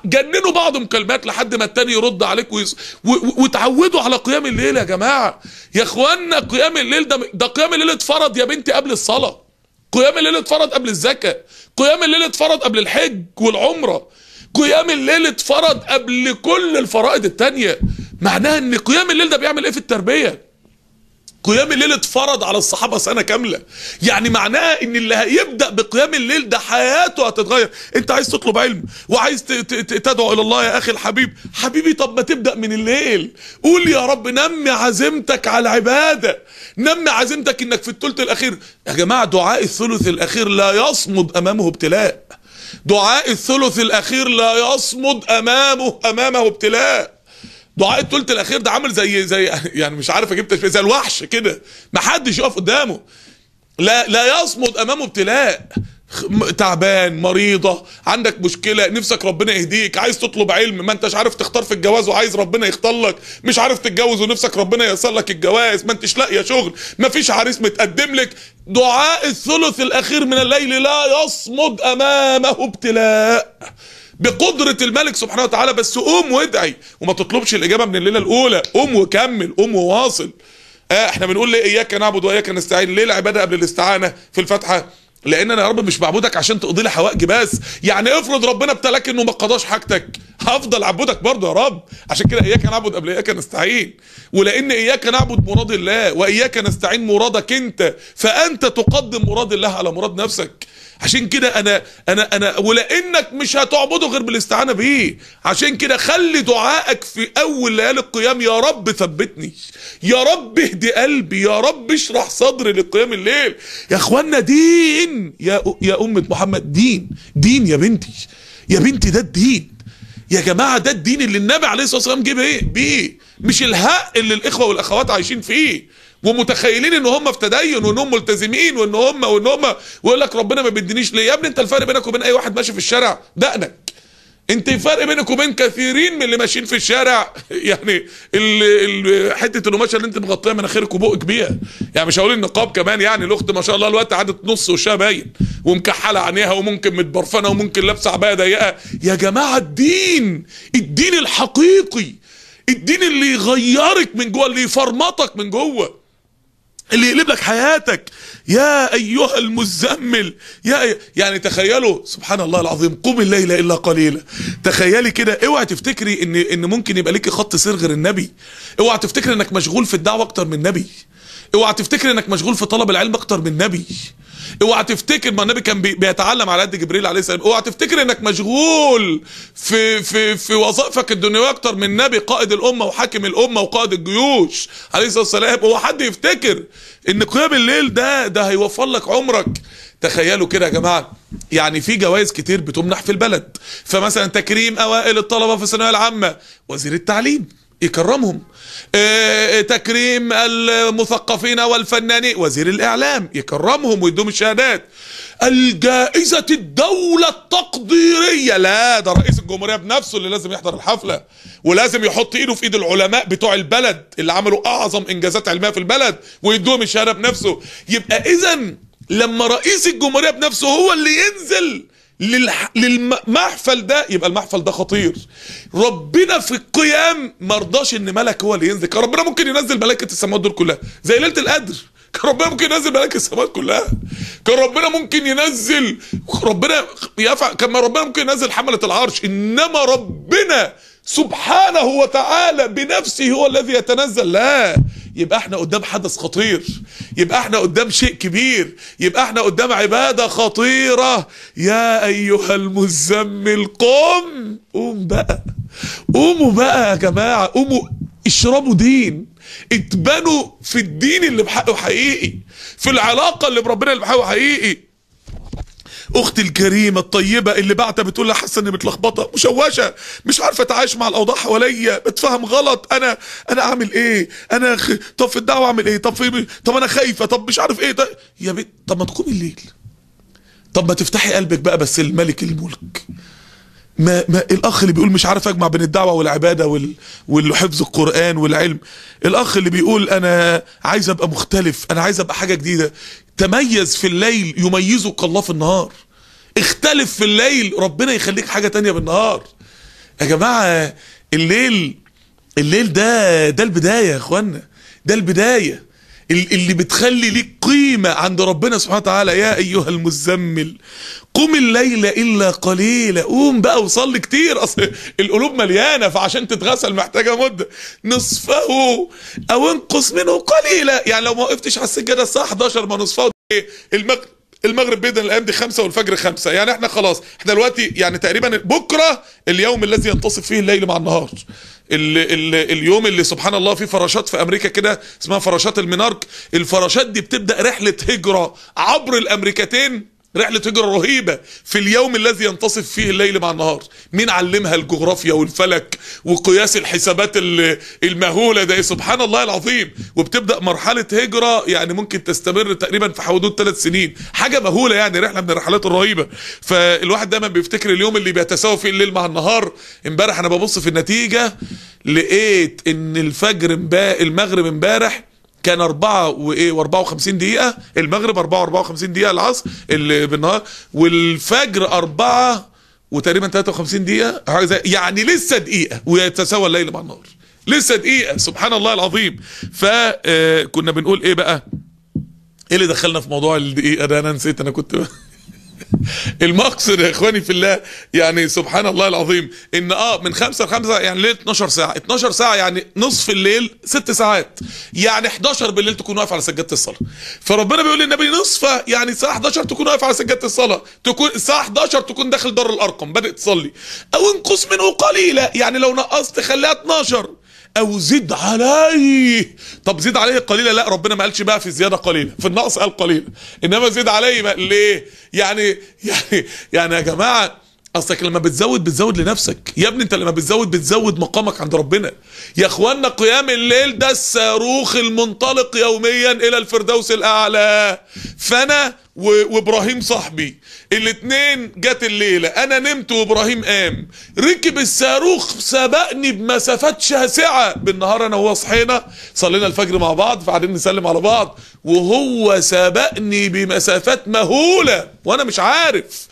A: جننوا بعض مكالمات لحد ما التاني يرد عليك ويص... و... وتعودوا على قيام الليل يا جماعه يا اخوانا قيام الليل ده ده قيام الليل اتفرض يا بنتي قبل الصلاه قيام الليل اتفرض قبل الزكاه قيام الليل اتفرض قبل الحج والعمره قيام الليل اتفرض قبل كل الفرائض التانيه معناها ان قيام الليل ده بيعمل ايه في التربيه قيام الليل اتفرض على الصحابه سنه كامله يعني معناها ان اللي هيبدا بقيام الليل ده حياته هتتغير انت عايز تطلب علم وعايز تدعو الى الله يا اخي الحبيب حبيبي طب ما تبدا من الليل قول يا رب نمي عزيمتك على العباده نمي عزيمتك انك في الثلث الاخير يا جماعه دعاء الثلث الاخير لا يصمد امامه ابتلاء دعاء الثلث الاخير لا يصمد امامه امامه ابتلاء دعاء الثلث الاخير ده عامل زي زي يعني مش عارف اجيب تشبيه زي الوحش كده ما حدش يقف قدامه لا لا يصمد امامه ابتلاء تعبان مريضة عندك مشكلة نفسك ربنا يهديك عايز تطلب علم ما انتش عارف تختار في الجواز وعايز ربنا يختار لك مش عارف تتجوز ونفسك ربنا ييسر لك الجواز ما انتش لاقية شغل ما فيش عريس متقدم لك دعاء الثلث الاخير من الليل لا يصمد امامه ابتلاء بقدرة الملك سبحانه وتعالى بس قوم وادعي وما تطلبش الإجابة من الليلة الأولى قوم وكمل قوم وواصل آه احنا بنقول ليه إياك نعبد وإياك نستعين ليه العبادة قبل الاستعانة في الفاتحة لان انا يا رب مش بعبدك عشان تقضي لي حوائجي بس يعني افرض ربنا ابتلاك انه ما قضاش حاجتك هفضل اعبدك برضه يا رب عشان كده اياك نعبد قبل اياك نستعين ولان اياك نعبد مراد الله واياك نستعين مرادك انت فانت تقدم مراد الله على مراد نفسك عشان كده انا انا انا ولانك مش هتعبده غير بالاستعانه بيه عشان كده خلي دعائك في اول ليالي القيام يا رب ثبتني يا رب اهدي قلبي يا رب اشرح صدري لقيام الليل يا اخوانا دين يا يا امه محمد دين دين يا بنتي يا بنتي ده الدين يا جماعه ده الدين اللي النبي عليه الصلاه والسلام جه بيه مش الهق اللي الاخوه والاخوات عايشين فيه ومتخيلين ان هم في تدين وان هم ملتزمين وان هم وان هم ويقول لك ربنا ما بيدينيش ليه يا ابني انت الفرق بينك وبين اي واحد ماشي في الشارع دقنك انت الفرق بينك وبين كثيرين من اللي ماشيين في الشارع (laughs) يعني حته القماشه اللي انت مغطيها مناخيرك وبقك بيها يعني مش هقول النقاب كمان يعني الاخت ما شاء الله الوقت عدت نص وشها باين ومكحله عينيها وممكن متبرفنه وممكن لابسه عبايه ضيقه يا جماعه الدين الدين الحقيقي الدين اللي يغيرك من جوه اللي يفرمطك من جوه اللي يقلب لك حياتك يا ايها المزمل يا يعني تخيلوا سبحان الله العظيم قوم الليل الا قليلا تخيلي كده اوعي تفتكري ان ان ممكن يبقى ليكي خط سير غير النبي اوعي تفتكري انك مشغول في الدعوه اكتر من النبي اوعى تفتكر انك مشغول في طلب العلم اكتر من النبي اوعى تفتكر ما النبي كان بيتعلم على قد جبريل عليه السلام اوعى تفتكر انك مشغول في في في وظائفك الدنيويه اكتر من النبي قائد الامه وحاكم الامه وقائد الجيوش عليه الصلاه والسلام هو حد يفتكر ان قيام الليل ده ده هيوفر لك عمرك تخيلوا كده يا جماعه يعني في جوائز كتير بتمنح في البلد فمثلا تكريم اوائل الطلبه في الثانويه العامه وزير التعليم يكرمهم آه، آه، تكريم المثقفين والفنانين وزير الإعلام يكرمهم ويدوم الشهادات الجائزة الدولة التقديرية لا ده رئيس الجمهورية بنفسه اللي لازم يحضر الحفلة ولازم يحط ايده في ايد العلماء بتوع البلد اللي عملوا اعظم انجازات علمية في البلد ويدوهم الشهادة بنفسه يبقى اذا لما رئيس الجمهورية بنفسه هو اللي ينزل للمحفل ده يبقى المحفل ده خطير ربنا في القيام مرضاش ان ملك هو اللي ينزل كان ربنا ممكن ينزل ملائكه السماوات دول كلها زي ليله القدر كان ربنا ممكن ينزل ملائكه السماوات كلها كان ربنا ممكن ينزل ربنا يفعل كان ربنا ممكن ينزل حمله العرش انما ربنا سبحانه وتعالى بنفسه هو الذي يتنزل لا يبقى احنا قدام حدث خطير يبقى احنا قدام شيء كبير يبقى احنا قدام عبادة خطيرة يا ايها المزمل قم قوم بقى قوموا بقى يا جماعة قوموا اشربوا دين اتبنوا في الدين اللي بحقه حقيقي في العلاقة اللي بربنا اللي بحقه حقيقي اختي الكريمه الطيبه اللي بعتها بتقول لها حاسه اني متلخبطه مشوشه مش عارفه اتعايش مع الاوضاع حواليا بتفهم غلط انا انا اعمل ايه انا خ... طب في الدعوه اعمل ايه طب في طب انا خايفه طب مش عارف ايه ده طيب، يا بنت طب ما تقومي الليل طب ما تفتحي قلبك بقى بس الملك الملك ما, ما الاخ اللي بيقول مش عارف اجمع بين الدعوه والعباده وال والحفظ القران والعلم الاخ اللي بيقول انا عايز ابقى مختلف انا عايز ابقى حاجه جديده تميز في الليل يميزك الله في النهار اختلف في الليل ربنا يخليك حاجة تانية بالنهار يا جماعة الليل الليل ده ده البداية يا اخوانا ده البداية اللي بتخلي ليك قيمة عند ربنا سبحانه وتعالى يا أيها المزمل قم الليل إلا قليلا قوم بقى وصلي كتير أصل القلوب مليانة فعشان تتغسل محتاجة مدة نصفه أو انقص منه قليلا يعني لو ما وقفتش على السجادة الساعة 11 ما نصفه إيه؟ المغرب المغرب بيدا الايام دي خمسة والفجر خمسة يعني احنا خلاص احنا دلوقتي يعني تقريبا بكره اليوم الذي ينتصف فيه الليل مع النهار ال ال اليوم اللي سبحان الله في فراشات في امريكا كده اسمها فراشات المنارك الفراشات دي بتبدا رحله هجره عبر الامريكتين رحلة هجرة رهيبة في اليوم الذي ينتصف فيه الليل مع النهار مين علمها الجغرافيا والفلك وقياس الحسابات المهولة ده سبحان الله العظيم وبتبدأ مرحلة هجرة يعني ممكن تستمر تقريبا في حدود ثلاث سنين حاجة مهولة يعني رحلة من الرحلات الرهيبة فالواحد دايما بيفتكر اليوم اللي بيتساوى فيه الليل مع النهار امبارح انا ببص في النتيجة لقيت ان الفجر المغرب امبارح كان 4 وايه و54 دقيقه المغرب 4 و54 دقيقه العصر اللي بالنهار والفجر 4 وتقريبا 53 دقيقه حاجه زي يعني لسه دقيقه ويتساوى الليل مع النهار لسه دقيقه سبحان الله العظيم فكنا آه، بنقول ايه بقى ايه اللي دخلنا في موضوع الدقيقه ده انا نسيت انا كنت (laughs) المقصد يا اخواني في الله يعني سبحان الله العظيم ان اه من خمسة ل يعني ليه 12 ساعه 12 ساعه يعني نصف الليل ست ساعات يعني 11 بالليل تكون واقف على سجاده الصلاه فربنا بيقول للنبي نصفه يعني الساعه 11 تكون واقف على سجاده الصلاه تكون الساعه 11 تكون داخل دار الارقم بادئ تصلي او انقص منه قليلا يعني لو نقصت خليها 12 او زد عليه طب زد عليه قليلا لا ربنا ما قالش بقى في الزياده قليلة في النقص قال قليلا انما زد عليه ليه يعني يعني يعني يا جماعه اصلك لما بتزود بتزود لنفسك يا ابني انت لما بتزود بتزود مقامك عند ربنا يا اخوانا قيام الليل ده الصاروخ المنطلق يوميا الى الفردوس الاعلى فانا وابراهيم صاحبي الاثنين جت الليلة انا نمت وابراهيم قام ركب الصاروخ سبقني بمسافات شاسعة بالنهار انا وهو صحينا صلينا الفجر مع بعض بعدين نسلم على بعض وهو سبقني بمسافات مهولة وانا مش عارف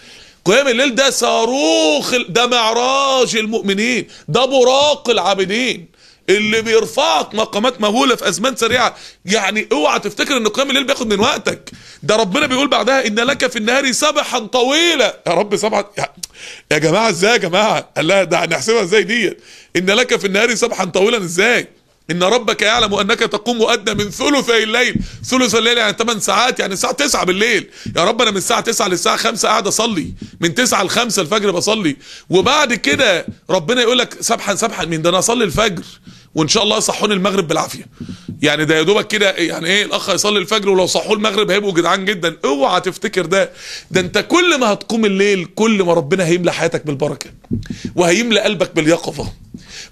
A: قيام الليل ده صاروخ ده معراج المؤمنين ده براق العابدين اللي بيرفعك مقامات مهوله في ازمان سريعه يعني اوعى تفتكر ان قيام الليل بياخد من وقتك ده ربنا بيقول بعدها ان لك في النهار سبحا طويله يا رب سبحا يا جماعه ازاي يا جماعه قال لها ده هنحسبها ازاي ديت ان لك في النهار سبحا طويلا ازاي ان ربك يعلم انك تقوم ادنى من ثلثي الليل ثلث الليل يعني 8 ساعات يعني الساعه 9 بالليل يا رب انا من الساعه 9 للساعه 5 قاعد اصلي من 9 ل 5 الفجر بصلي وبعد كده ربنا يقول لك سبحا سبحا من ده انا اصلي الفجر وان شاء الله يصحون المغرب بالعافيه يعني ده يا دوبك كده يعني ايه الاخ هيصلي الفجر ولو صحوه المغرب هيبقوا جدعان جدا اوعى تفتكر ده ده انت كل ما هتقوم الليل كل ما ربنا هيملى حياتك بالبركه وهيملى قلبك باليقظة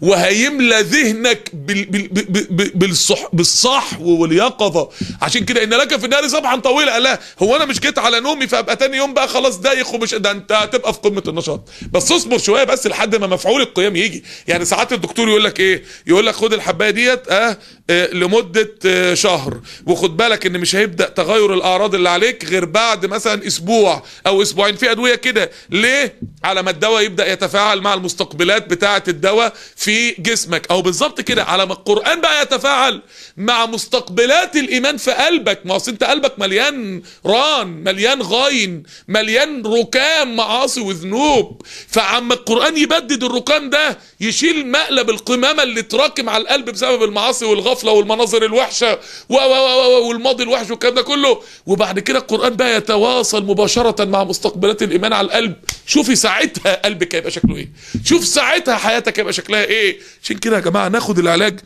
A: وهيملى ذهنك بال... بال... بال... بالصح... بالصحو واليقظة عشان كده إن لك في النار صبحا طويلة لا هو أنا مش جيت على نومي فأبقى تاني يوم بقى خلاص دايخ ومش ده أنت هتبقى في قمة النشاط بس اصبر شوية بس لحد ما مفعول القيام يجي يعني ساعات الدكتور يقول لك إيه يقول لك خد الحباية ديت أه, آه، لمدة آه شهر وخد بالك إن مش هيبدأ تغير الأعراض اللي عليك غير بعد مثلا أسبوع أو أسبوعين في أدوية كده ليه على ما الدواء يبدأ يتفاعل تتفاعل مع المستقبلات بتاعة الدواء في جسمك او بالظبط كده على ما القرآن بقى يتفاعل مع مستقبلات الايمان في قلبك ما انت قلبك مليان ران مليان غين مليان ركام معاصي وذنوب فعم القرآن يبدد الركام ده يشيل مقلب القمامة اللي تراكم على القلب بسبب المعاصي والغفلة والمناظر الوحشة والماضي الوحش والكلام ده كله وبعد كده القرآن بقى يتواصل مباشرة مع مستقبلات الايمان على القلب شوفي ساعتها قلبك هيبقى شكله ايه شوف ساعتها حياتك هيبقى شكلها ايه عشان كده يا جماعه ناخد العلاج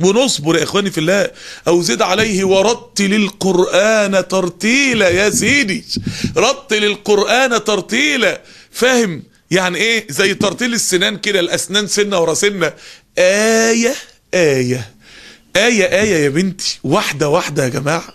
A: ونصبر يا اخواني في الله او زد عليه ورتل القران ترتيلا يا سيدي رتل القران ترتيلا فاهم يعني ايه زي ترتيل السنان كده الاسنان سنه ورا سنه ايه ايه ايه ايه يا بنتي واحده واحده يا جماعه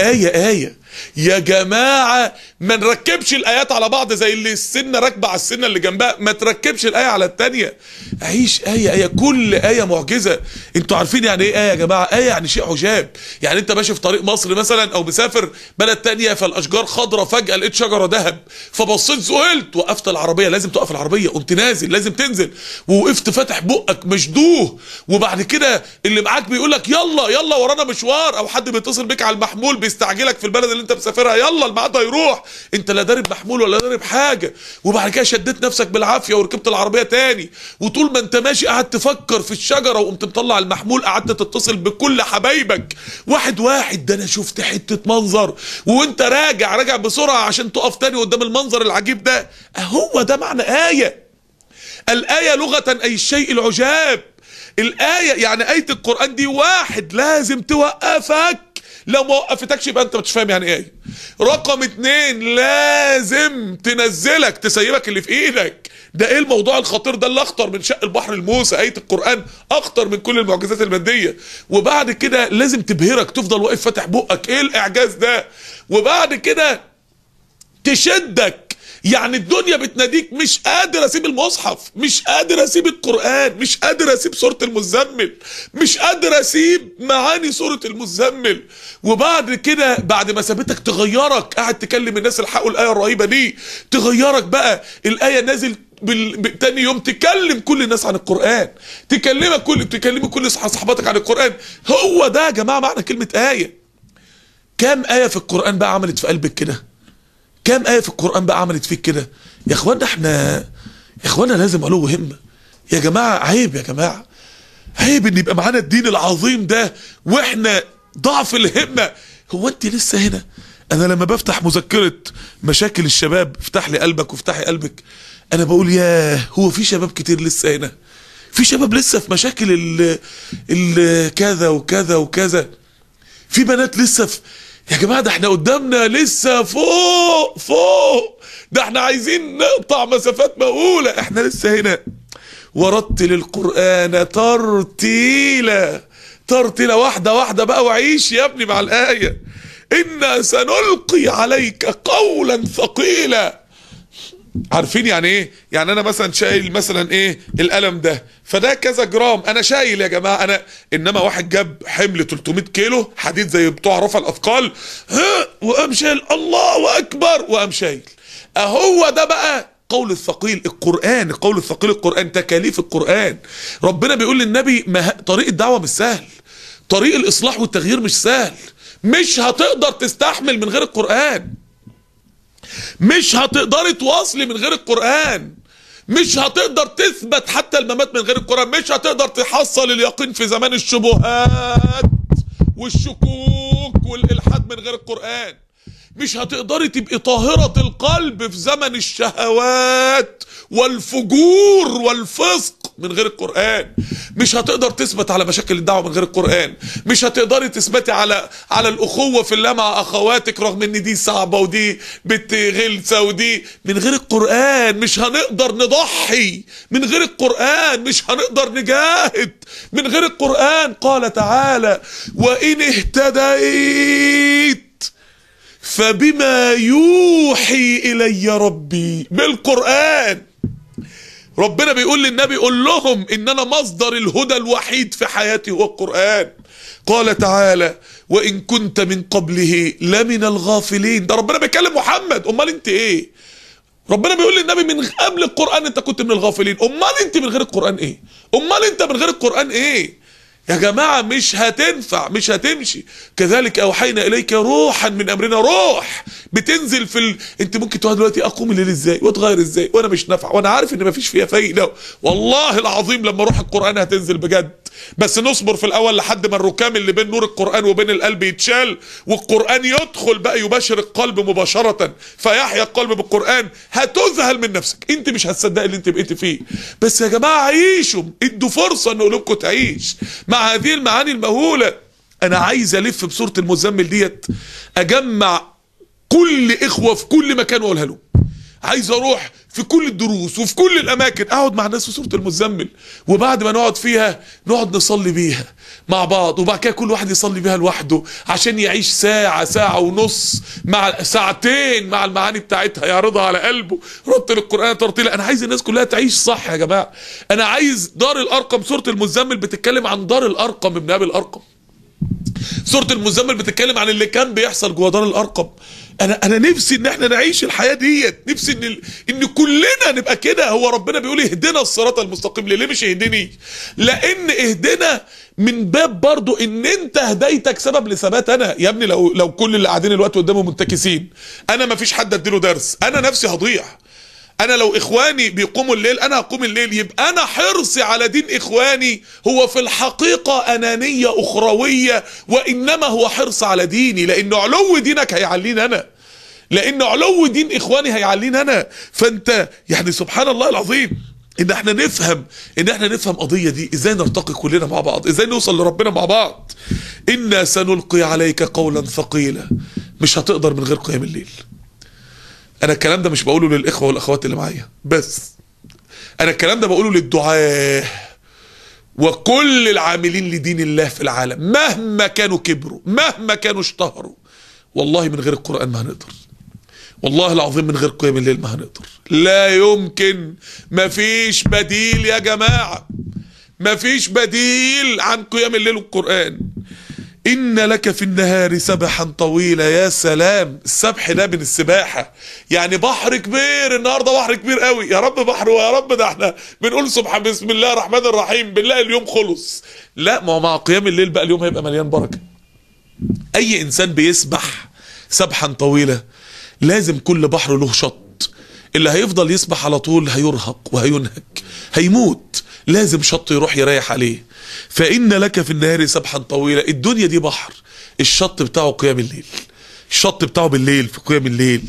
A: ايه ايه يا جماعة ما نركبش الآيات على بعض زي اللي السنة راكبة على السنة اللي جنبها ما تركبش الآية على التانية عيش آية آية كل آية معجزة أنتوا عارفين يعني إيه آية يا جماعة آية يعني شيء عجاب يعني أنت ماشي في طريق مصر مثلا أو مسافر بلد تانية فالأشجار خضرة فجأة لقيت شجرة ذهب فبصيت زهلت وقفت العربية لازم تقف العربية قمت نازل لازم تنزل ووقفت فاتح بقك مشدوه وبعد كده اللي معاك بيقول لك يلا يلا ورانا مشوار أو حد بيتصل بيك على المحمول بيستعجلك في البلد اللي انت مسافرها يلا الميعاد هيروح انت لا دارب محمول ولا دارب حاجه وبعد كده شديت نفسك بالعافيه وركبت العربيه تاني وطول ما انت ماشي قعدت تفكر في الشجره وقمت مطلع المحمول قعدت تتصل بكل حبايبك واحد واحد ده انا شفت حته منظر وانت راجع راجع بسرعه عشان تقف تاني قدام المنظر العجيب ده هو ده معنى ايه الايه لغه اي الشيء العجاب الآية يعني آية القرآن دي واحد لازم توقفك لو ما وقفتكش يبقى انت مش فاهم يعني ايه رقم اتنين لازم تنزلك تسيبك اللي في ايدك ده ايه الموضوع الخطير ده اللي اخطر من شق البحر الموسى ايه القران اخطر من كل المعجزات الماديه وبعد كده لازم تبهرك تفضل واقف فاتح بقك ايه الاعجاز ده وبعد كده تشدك يعني الدنيا بتناديك مش قادر اسيب المصحف مش قادر اسيب القران مش قادر اسيب سوره المزمل مش قادر اسيب معاني سوره المزمل وبعد كده بعد ما سابتك تغيرك قاعد تكلم الناس الحقوا الايه الرهيبه دي تغيرك بقى الايه نازل بال... تاني يوم تكلم كل الناس عن القرآن تكلمك كل تكلمي كل صحباتك عن القرآن هو ده يا جماعة معنى كلمة آية كام آية في القرآن بقى عملت في قلبك كده كام آية في القرآن بقى عملت فيك كده يا اخوانا احنا يا اخوانا لازم علو همة يا جماعة عيب يا جماعة عيب ان يبقى معانا الدين العظيم ده واحنا ضعف الهمة هو انت لسه هنا انا لما بفتح مذكرة مشاكل الشباب افتح لي قلبك وافتحي قلبك انا بقول ياه هو في شباب كتير لسه هنا في شباب لسه في مشاكل ال كذا وكذا وكذا في بنات لسه في يا جماعه ده احنا قدامنا لسه فوق فوق ده احنا عايزين نقطع مسافات مهوله احنا لسه هنا ورتل القران ترتيلا ترتيلا واحده واحده بقى وعيش يا ابني مع الايه انا سنلقي عليك قولا ثقيلا عارفين يعني ايه يعني انا مثلا شايل مثلا ايه القلم ده فده كذا جرام انا شايل يا جماعه انا انما واحد جاب حمل 300 كيلو حديد زي بتوع رفع الاثقال ها وقام شايل الله اكبر وقام شايل اهو ده بقى قول الثقيل القرآن قول الثقيل القرآن تكاليف القرآن ربنا بيقول للنبي ما طريق الدعوة مش سهل طريق الإصلاح والتغيير مش سهل مش هتقدر تستحمل من غير القرآن مش هتقدري تواصلي من غير القرآن مش هتقدر تثبت حتى الممات من غير القرآن مش هتقدر تحصل اليقين في زمان الشبهات والشكوك والإلحاد من غير القرآن مش هتقدري تبقي طاهرة القلب في زمن الشهوات والفجور والفسق من غير القرآن مش هتقدر تثبت على مشاكل الدعوة من غير القرآن مش هتقدري تثبتي على على الأخوة في الله مع أخواتك رغم إن دي صعبة ودي بنت غلسة ودي من غير القرآن مش هنقدر نضحي من غير القرآن مش هنقدر نجاهد من غير القرآن قال تعالى وإن اهتديت فبما يوحي إلي ربي بالقرآن ربنا بيقول للنبي قول لهم إن أنا مصدر الهدى الوحيد في حياتي هو القرآن قال تعالى وإن كنت من قبله لمن الغافلين ده ربنا بيكلم محمد أمال أنت إيه ربنا بيقول للنبي من قبل القرآن أنت كنت من الغافلين أمال أنت من غير القرآن إيه أمال أنت من غير القرآن إيه يا جماعة مش هتنفع مش هتمشي كذلك أوحينا إليك روحا من أمرنا روح بتنزل في ال... أنت ممكن تقعد دلوقتي أقوم الليل إزاي وأتغير إزاي وأنا مش نافع وأنا عارف إن مفيش فيها فايدة والله العظيم لما أروح القرآن هتنزل بجد بس نصبر في الاول لحد ما الركام اللي بين نور القران وبين القلب يتشال والقران يدخل بقى يباشر القلب مباشره فيحيا القلب بالقران هتذهل من نفسك انت مش هتصدق اللي انت بقيت فيه بس يا جماعه عيشوا ادوا فرصه ان قلوبكم تعيش مع هذه المعاني المهوله انا عايز الف بصوره المزمل ديت اجمع كل اخوه في كل مكان واقولها لهم عايز اروح في كل الدروس وفي كل الاماكن اقعد مع الناس في سوره المزمل وبعد ما نقعد فيها نقعد نصلي بيها مع بعض وبعد كده كل واحد يصلي بيها لوحده عشان يعيش ساعه ساعه ونص مع ساعتين مع المعاني بتاعتها يعرضها على قلبه رتل القران ترتيلا انا عايز الناس كلها تعيش صح يا جماعه انا عايز دار الارقم سوره المزمل بتتكلم عن دار الارقم ابن ابي الارقم سورة المزمل بتتكلم عن اللي كان بيحصل جوه دار الأرقم انا انا نفسي ان احنا نعيش الحياه ديت نفسي ان ان كلنا نبقى كده هو ربنا بيقول اهدنا الصراط المستقيم ليه مش اهدني لان اهدنا من باب برضو ان انت هدايتك سبب لثبات انا يا ابني لو لو كل اللي قاعدين الوقت قدامه منتكسين انا ما فيش حد اديله درس انا نفسي هضيع انا لو اخواني بيقوموا الليل انا هقوم الليل يبقى انا حرصي على دين اخواني هو في الحقيقة انانية اخروية وانما هو حرص على ديني لان علو دينك هيعليني انا لان علو دين اخواني هيعليني انا فانت يعني سبحان الله العظيم ان احنا نفهم ان احنا نفهم قضيه دي ازاي نرتقي كلنا مع بعض ازاي نوصل لربنا مع بعض انا سنلقي عليك قولا ثقيلا مش هتقدر من غير قيام الليل انا الكلام ده مش بقوله للاخوه والاخوات اللي معايا بس انا الكلام ده بقوله للدعاه وكل العاملين لدين الله في العالم مهما كانوا كبروا مهما كانوا اشتهروا والله من غير القرآن ما هنقدر والله العظيم من غير قيام الليل ما هنقدر لا يمكن مفيش بديل يا جماعة مفيش بديل عن قيام الليل والقرآن إن لك في النهار سبحا طويلا يا سلام السبح ده من السباحة يعني بحر كبير النهاردة بحر كبير قوي يا رب بحر ويا رب ده احنا بنقول سبحان بسم الله الرحمن الرحيم بالله اليوم خلص لا ما مع قيام الليل بقى اليوم هيبقى مليان بركة أي إنسان بيسبح سبحا طويلا لازم كل بحر له شط اللي هيفضل يسبح على طول هيرهق وهينهك هيموت لازم شط يروح يريح عليه فإن لك في النهار سبحا طويلة الدنيا دي بحر الشط بتاعه قيام الليل الشط بتاعه بالليل في قيام الليل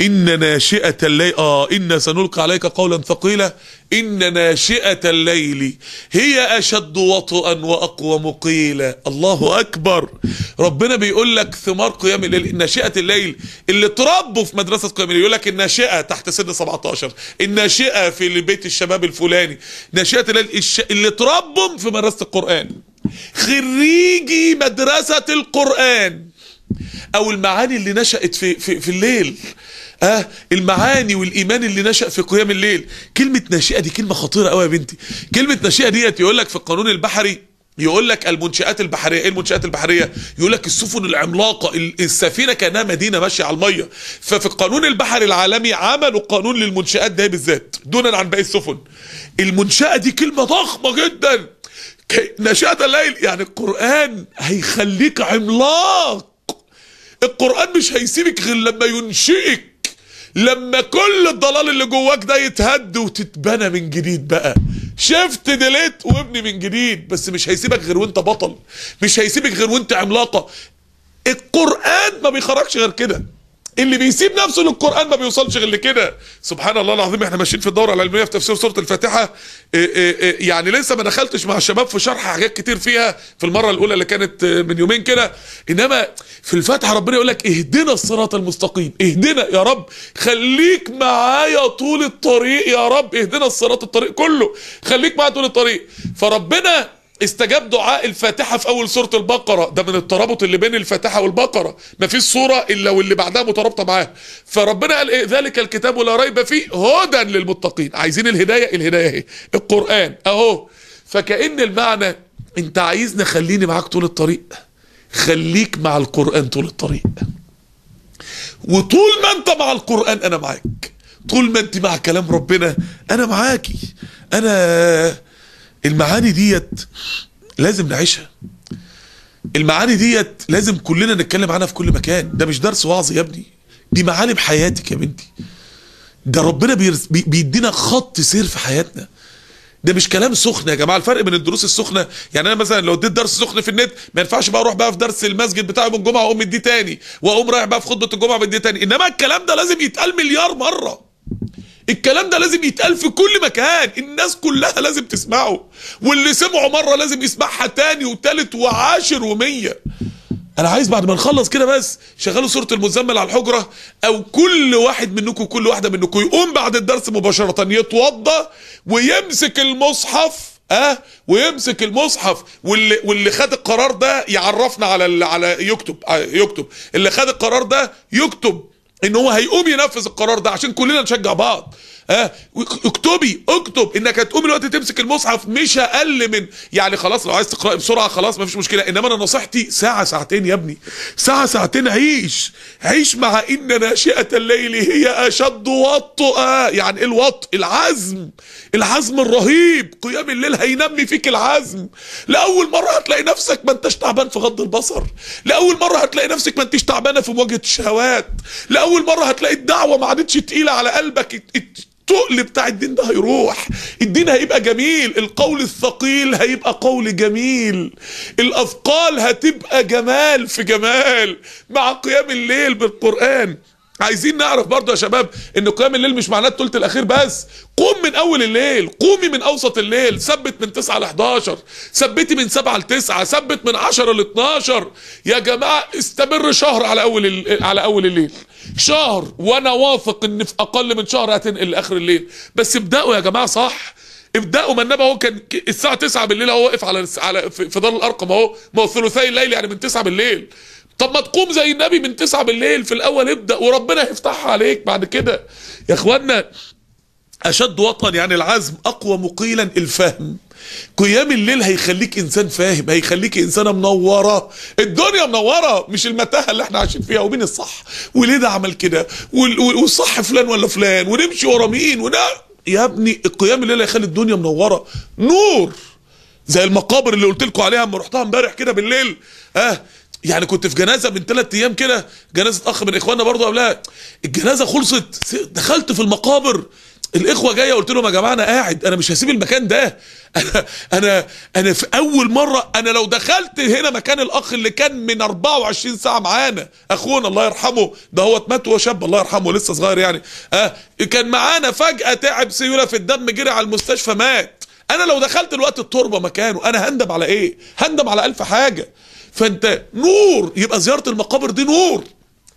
A: إن ناشئة الليل آه إن سنلقي عليك قولا ثقيلا إن ناشئة الليل هي أشد وطئا وأقوم قيلا الله أكبر ربنا بيقول لك ثمار قيام الليل ناشئة الليل اللي تربوا في مدرسة قيام الليل يقول لك الناشئة تحت سن 17 الناشئة في بيت الشباب الفلاني ناشئة الليل اللي تربوا في مدرسة القرآن خريجي مدرسة القرآن او المعاني اللي نشأت في, في, في الليل اه المعاني والايمان اللي نشا في قيام الليل كلمه ناشئه دي كلمه خطيره قوي يا بنتي كلمه ناشئه ديت يقول لك في القانون البحري يقول لك المنشآت البحرية ايه المنشآت البحرية يقول لك السفن العملاقة السفينة كأنها مدينة ماشية على المية ففي القانون البحري العالمي عملوا قانون للمنشآت ده بالذات دونا عن باقي السفن المنشأة دي كلمة ضخمة جدا نشأة الليل يعني القرآن هيخليك عملاق القرآن مش هيسيبك غير لما ينشئك لما كل الضلال اللي جواك ده يتهد وتتبنى من جديد بقى شفت ديليت وابني من جديد بس مش هيسيبك غير وانت بطل مش هيسيبك غير وانت عملاقه القران ما بيخرجش غير كده اللي بيسيب نفسه للقران ما بيوصلش غير لكده سبحان الله العظيم احنا ماشيين في الدوره العلميه في تفسير سوره الفاتحه إيه، إيه، إيه، يعني لسه ما دخلتش مع الشباب في شرح حاجات كتير فيها في المره الاولى اللي كانت آه، من يومين كده انما في الفاتحه ربنا يقول لك اهدنا الصراط المستقيم اهدنا يا رب خليك معايا طول الطريق يا رب اهدنا الصراط الطريق كله خليك معايا طول الطريق فربنا استجاب دعاء الفاتحة في أول سورة البقرة ده من الترابط اللي بين الفاتحة والبقرة ما فيش سورة إلا واللي بعدها مترابطة معاها فربنا قال إيه ذلك الكتاب لا ريب فيه هدى للمتقين عايزين الهداية الهداية اهي القرآن أهو فكأن المعنى أنت عايزني خليني معاك طول الطريق خليك مع القرآن طول الطريق وطول ما أنت مع القرآن أنا معاك طول ما أنت مع كلام ربنا أنا معاكي أنا المعاني ديت لازم نعيشها المعاني ديت لازم كلنا نتكلم عنها في كل مكان ده مش درس وعظ يا ابني دي معالم حياتك يا بنتي ده ربنا بيدينا خط سير في حياتنا ده مش كلام سخن يا جماعه الفرق بين الدروس السخنه يعني انا مثلا لو اديت درس سخن في النت ما ينفعش بقى اروح بقى في درس المسجد بتاع يوم الجمعه واقوم مديه تاني واقوم رايح بقى في خطبه الجمعه مديه تاني انما الكلام ده لازم يتقال مليار مره الكلام ده لازم يتقال في كل مكان الناس كلها لازم تسمعه واللي سمعه مرة لازم يسمعها تاني وتالت وعاشر ومية انا عايز بعد ما نخلص كده بس شغلوا سورة المزمل على الحجرة او كل واحد منكم كل واحدة منكم يقوم بعد الدرس مباشرة يتوضى ويمسك المصحف اه ويمسك المصحف واللي واللي خد القرار ده يعرفنا على على يكتب آه، يكتب اللي خد القرار ده يكتب ان هو هيقوم ينفذ القرار ده عشان كلنا نشجع بعض اه اكتبي اكتب انك هتقوم الوقت تمسك المصحف مش اقل من يعني خلاص لو عايز تقراي بسرعه خلاص مفيش مشكله انما انا نصيحتي ساعه ساعتين يا ابني ساعه ساعتين عيش عيش مع ان ناشئه الليل هي اشد وطئا يعني ايه الوطء العزم العزم الرهيب قيام الليل هينمي فيك العزم لاول مره هتلاقي نفسك ما انتش تعبان في غض البصر لاول مره هتلاقي نفسك ما انتش تعبانه في مواجهه الشهوات لاول مره هتلاقي الدعوه ما عادتش تقيله على قلبك التقل بتاع الدين ده هيروح الدين هيبقى جميل القول الثقيل هيبقى قول جميل الاثقال هتبقى جمال في جمال مع قيام الليل بالقرآن عايزين نعرف برضو يا شباب ان قيام الليل مش معناه الثلث الاخير بس قوم من اول الليل قومي من اوسط الليل ثبت من 9 ل 11 ثبتي من 7 ل 9 ثبت من 10 ل 12 يا جماعه استمر شهر على اول على اول الليل شهر وانا واثق ان في اقل من شهر هتنقل لاخر الليل بس ابداوا يا جماعه صح ابداوا ما النبي هو كان الساعه 9 بالليل هو واقف على على في دار الارقم اهو ما هو ثلثي الليل يعني من 9 بالليل طب ما تقوم زي النبي من تسعة بالليل في الاول ابدا وربنا هيفتحها عليك بعد كده يا اخوانا اشد وطن يعني العزم اقوى مقيلا الفهم قيام الليل هيخليك انسان فاهم هيخليك انسانه منوره الدنيا منوره مش المتاهه اللي احنا عايشين فيها ومين الصح وليه ده عمل كده والصح فلان ولا فلان ونمشي ورا مين يا ابني القيام الليل هيخلي الدنيا منوره نور زي المقابر اللي قلت لكم عليها اما رحتها امبارح كده بالليل اه يعني كنت في جنازه من ثلاث ايام كده جنازه اخ من اخواننا برضو قبلها الجنازه خلصت دخلت في المقابر الاخوه جايه قلت لهم يا جماعه انا قاعد انا مش هسيب المكان ده انا (laughs) انا انا في اول مره انا لو دخلت هنا مكان الاخ اللي كان من 24 ساعه معانا اخونا الله يرحمه ده هو مات وهو شاب الله يرحمه لسه صغير يعني اه كان معانا فجاه تعب سيوله في الدم جري على المستشفى مات انا لو دخلت الوقت التربه مكانه انا هندم على ايه هندم على الف حاجه فانت نور يبقى زياره المقابر دي نور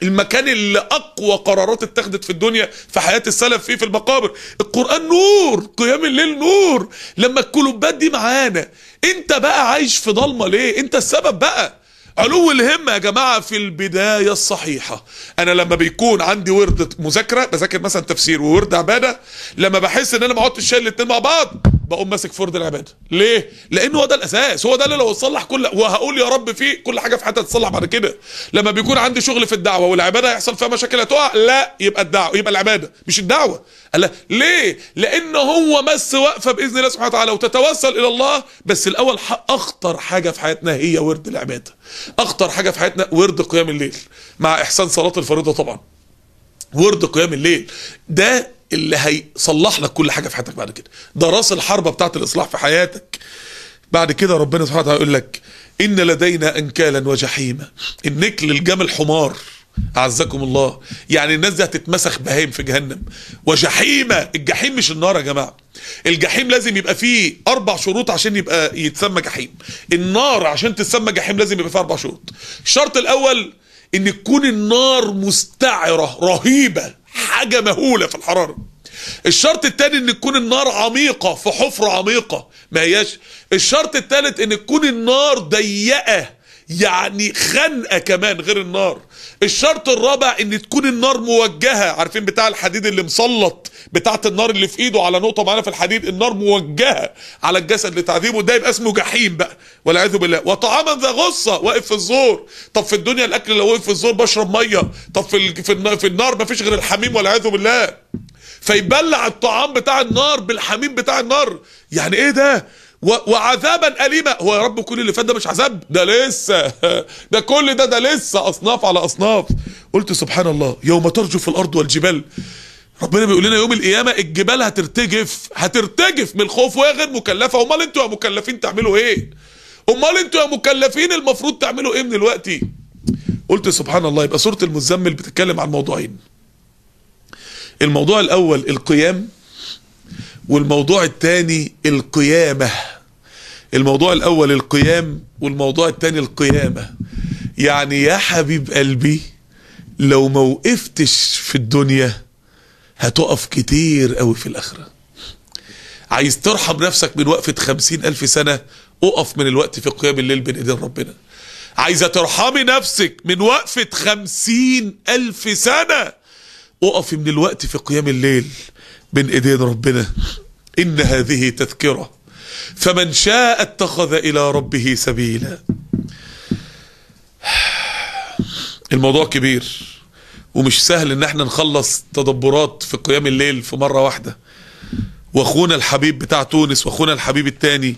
A: المكان اللي اقوى قرارات اتخذت في الدنيا في حياه السلف فيه في المقابر القران نور قيام الليل نور لما الكلوبات دي معانا انت بقى عايش في ضلمه ليه انت السبب بقى علو الهمة يا جماعة في البداية الصحيحة أنا لما بيكون عندي وردة مذاكرة بذاكر مثلا تفسير وورد عبادة لما بحس إن أنا ما اقعدتش شايل الاتنين مع بعض بقوم ماسك فرد العباده ليه لان هو ده الاساس هو ده اللي لو اتصلح كل وهقول يا رب في كل حاجه في حياتي تتصلح بعد كده لما بيكون عندي شغل في الدعوه والعباده هيحصل فيها مشاكل هتقع لا يبقى الدعوه يبقى العباده مش الدعوه قال ليه لان هو بس واقفه باذن الله سبحانه وتعالى وتتوسل الى الله بس الاول اخطر حاجه في حياتنا هي ورد العباده اخطر حاجه في حياتنا ورد قيام الليل مع احسان صلاه الفريضه طبعا ورد قيام الليل ده اللي هيصلح لك كل حاجه في حياتك بعد كده ده راس الحربه بتاعه الاصلاح في حياتك بعد كده ربنا سبحانه وتعالى يقول لك ان لدينا انكالا وجحيما النكل الجمل حمار اعزكم الله يعني الناس دي هتتمسخ بهايم في جهنم وجحيمة الجحيم مش النار يا جماعه الجحيم لازم يبقى فيه اربع شروط عشان يبقى يتسمى جحيم النار عشان تتسمى جحيم لازم يبقى فيه اربع شروط الشرط الاول ان تكون النار مستعره رهيبه حاجه مهوله في الحراره الشرط التاني ان تكون النار عميقه في حفره عميقه ما هياش الشرط التالت ان تكون النار ضيقه يعني خنقه كمان غير النار الشرط الرابع ان تكون النار موجهه عارفين بتاع الحديد اللي مسلط بتاعه النار اللي في ايده على نقطه معينه في الحديد النار موجهه على الجسد لتعذيبه ده يبقى اسمه جحيم بقى والعياذ بالله وطعاما ذا غصه واقف في الزور طب في الدنيا الاكل لو واقف في الزور بشرب ميه طب في في النار مفيش غير الحميم والعياذ بالله فيبلع الطعام بتاع النار بالحميم بتاع النار يعني ايه ده وعذابا أليما هو يا رب كل اللي فات ده مش عذاب ده لسه (laughs) ده كل ده ده لسه أصناف على أصناف قلت سبحان الله يوم ترجف الأرض والجبال ربنا بيقول لنا يوم القيامة الجبال هترتجف هترتجف من الخوف وهي غير مكلفة أمال أنتوا يا مكلفين تعملوا إيه؟ أمال أنتوا يا مكلفين المفروض تعملوا إيه من دلوقتي؟ قلت سبحان الله يبقى سورة المزمل بتتكلم عن موضوعين الموضوع الأول القيام والموضوع الثاني القيامة الموضوع الاول القيام والموضوع التاني القيامة يعني يا حبيب قلبي لو موقفتش في الدنيا هتقف كتير قوي في الاخرة عايز ترحم نفسك من وقفة خمسين الف سنة اقف من الوقت في قيام الليل بين ايدين ربنا عايزة ترحمي نفسك من وقفة خمسين الف سنة اقفي من الوقت في قيام الليل بين ايدين ربنا ان هذه تذكره فمن شاء اتخذ إلى ربه سبيلا الموضوع كبير ومش سهل ان احنا نخلص تدبرات في قيام الليل في مرة واحدة واخونا الحبيب بتاع تونس واخونا الحبيب التاني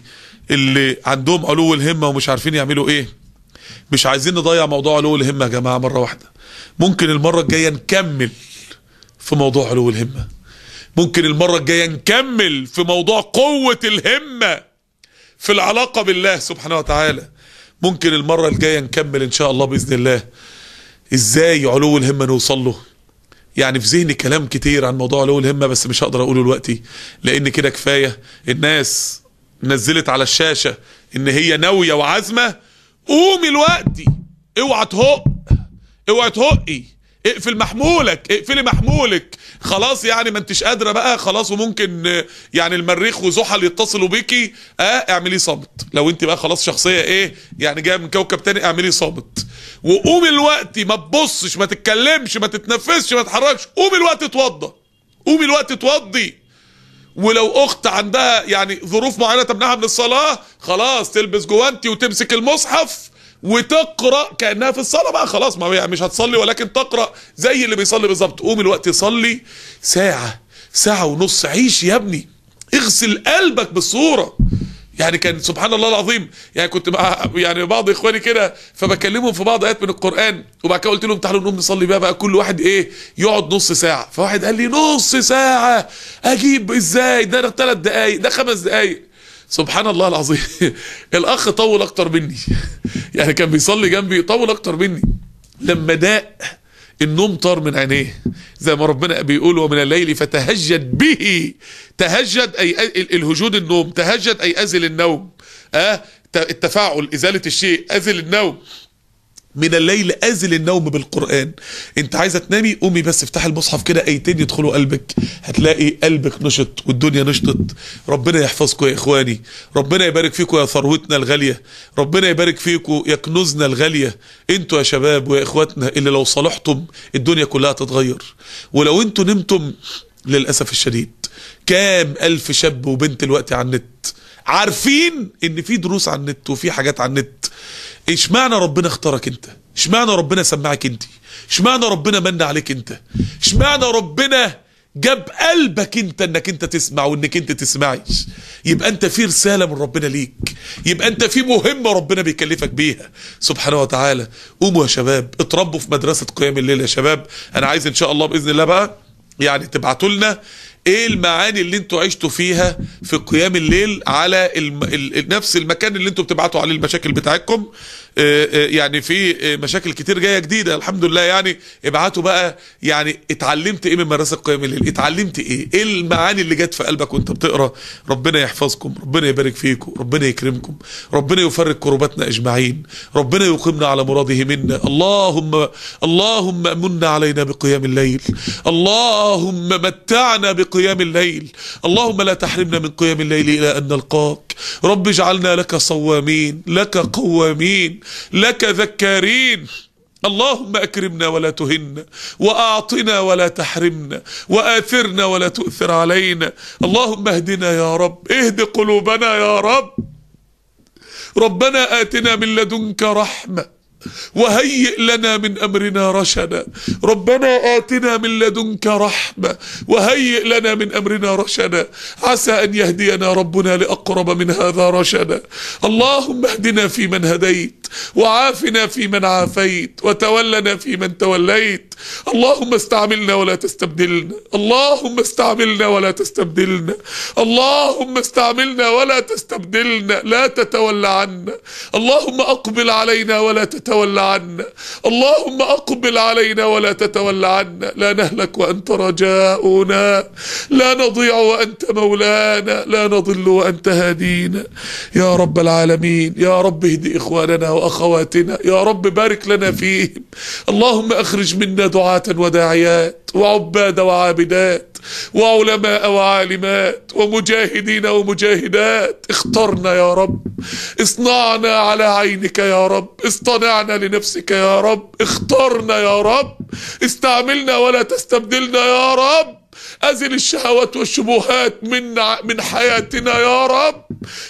A: اللي عندهم علو الهمة ومش عارفين يعملوا ايه مش عايزين نضيع موضوع علو الهمة يا جماعة مرة واحدة ممكن المرة الجاية نكمل في موضوع علو الهمة ممكن المرة الجاية نكمل في موضوع قوة الهمة في العلاقة بالله سبحانه وتعالى ممكن المرة الجاية نكمل ان شاء الله بإذن الله ازاي علو الهمة نوصل له يعني في ذهني كلام كتير عن موضوع علو الهمة بس مش هقدر اقوله دلوقتي لان كده كفاية الناس نزلت على الشاشة ان هي ناوية وعازمة قومي دلوقتي اوعى تهق اوعى تهقي اقفل محمولك اقفلي محمولك خلاص يعني ما انتش قادره بقى خلاص وممكن يعني المريخ وزحل يتصلوا بيكي اه اعملي صامت لو انت بقى خلاص شخصيه ايه يعني جايه من كوكب تاني اعملي صامت وقومي الوقت ما تبصش ما تتكلمش ما تتنفسش ما تتحركش قومي الوقت اتوضى قومي الوقت اتوضي ولو اخت عندها يعني ظروف معينه تمنعها من الصلاه خلاص تلبس جوانتي وتمسك المصحف وتقرا كانها في الصلاه بقى خلاص ما يعني مش هتصلي ولكن تقرا زي اللي بيصلي بالظبط قوم الوقت صلي ساعه ساعه ونص عيش يا ابني اغسل قلبك بالصوره يعني كان سبحان الله العظيم يعني كنت مع يعني بعض اخواني كده فبكلمهم في بعض ايات من القران وبعد كده قلت لهم تعالوا نقوم نصلي بقى بقى كل واحد ايه يقعد نص ساعه فواحد قال لي نص ساعه اجيب ازاي ده ثلاث دقائق ده خمس دقائق سبحان الله العظيم (laughs) الاخ طول اكتر مني (laughs) يعني كان بيصلي جنبي طول اكتر مني لما داق النوم طار من عينيه زي ما ربنا بيقول ومن الليل فتهجد به تهجد اي الهجود النوم تهجد اي ازل النوم اه التفاعل ازاله الشيء ازل النوم من الليل أزل النوم بالقرآن انت عايزة تنامي قومي بس افتحي المصحف كده ايتين يدخلوا قلبك هتلاقي قلبك نشط والدنيا نشطت ربنا يحفظكم يا إخواني ربنا يبارك فيكم يا ثروتنا الغالية ربنا يبارك فيكم يا كنوزنا الغالية انتوا يا شباب ويا إخواتنا اللي لو صلحتم الدنيا كلها تتغير ولو انتوا نمتم للأسف الشديد كام ألف شاب وبنت الوقت على النت عارفين ان في دروس على النت وفي حاجات على النت اشمعنى ربنا اختارك انت اشمعنى ربنا سمعك انت اشمعنى ربنا من عليك انت اشمعنى ربنا جاب قلبك انت انك انت تسمع وانك انت تسمعيش يبقى انت في رسالة من ربنا ليك يبقى انت في مهمة ربنا بيكلفك بيها سبحانه وتعالى قوموا يا شباب اتربوا في مدرسة قيام الليل يا شباب انا عايز ان شاء الله باذن الله بقى يعني تبعتوا لنا ايه المعاني اللي انتوا عشتوا فيها في قيام الليل على الم... ال... نفس المكان اللي انتوا بتبعتوا عليه المشاكل بتاعتكم آه، آه، يعني في آه، مشاكل كتير جايه جديده الحمد لله يعني ابعتوا بقى يعني اتعلمت ايه من مدرسه قيام الليل اتعلمت ايه ايه المعاني اللي جت في قلبك وانت بتقرا ربنا يحفظكم ربنا يبارك فيكم ربنا يكرمكم ربنا يفرج كرباتنا اجمعين ربنا يقيمنا على مراده منا اللهم اللهم من علينا بقيام الليل اللهم متعنا بقيام قيام الليل اللهم لا تحرمنا من قيام الليل إلى أن نلقاك رب اجعلنا لك صوامين لك قوامين لك ذكارين اللهم أكرمنا ولا تهنا وأعطنا ولا تحرمنا وآثرنا ولا تؤثر علينا اللهم اهدنا يا رب اهد قلوبنا يا رب ربنا آتنا من لدنك رحمة وهيئ لنا من أمرنا رشدا ربنا آتنا من لدنك رحمة وهيئ لنا من أمرنا رشدا عسى أن يهدينا ربنا لأقرب من هذا رشدا اللهم اهدنا في من هديت وعافنا في من عافيت وتولنا في من توليت اللهم استعملنا ولا تستبدلنا اللهم استعملنا ولا تستبدلنا اللهم استعملنا ولا تستبدلنا لا تتولى عنا اللهم أقبل علينا ولا تتولى تتولى عنا اللهم أقبل علينا ولا تتولى عنا لا نهلك وأنت رجاؤنا لا نضيع وأنت مولانا لا نضل وأنت هادينا يا رب العالمين يا رب اهد إخواننا وأخواتنا يا رب بارك لنا فيهم اللهم أخرج منا دعاة وداعيات وعباد وعابدات وعلماء وعالمات ومجاهدين ومجاهدات اخترنا يا رب اصنعنا على عينك يا رب اصطنعنا لنفسك يا رب اخترنا يا رب استعملنا ولا تستبدلنا يا رب أزل الشهوات والشبهات من من حياتنا يا رب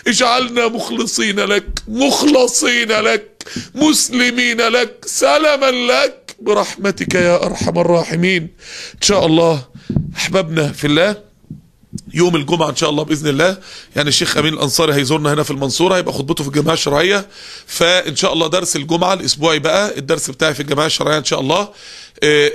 A: اجعلنا مخلصين لك مخلصين لك مسلمين لك سلما لك برحمتك يا أرحم الراحمين إن شاء الله احبابنا في الله يوم الجمعة إن شاء الله بإذن الله يعني الشيخ أمين الأنصاري هيزورنا هنا في المنصورة هيبقى خطبته في الجماعة الشرعية فإن شاء الله درس الجمعة الأسبوعي بقى الدرس بتاعي في الجماعة الشرعية إن شاء الله آه،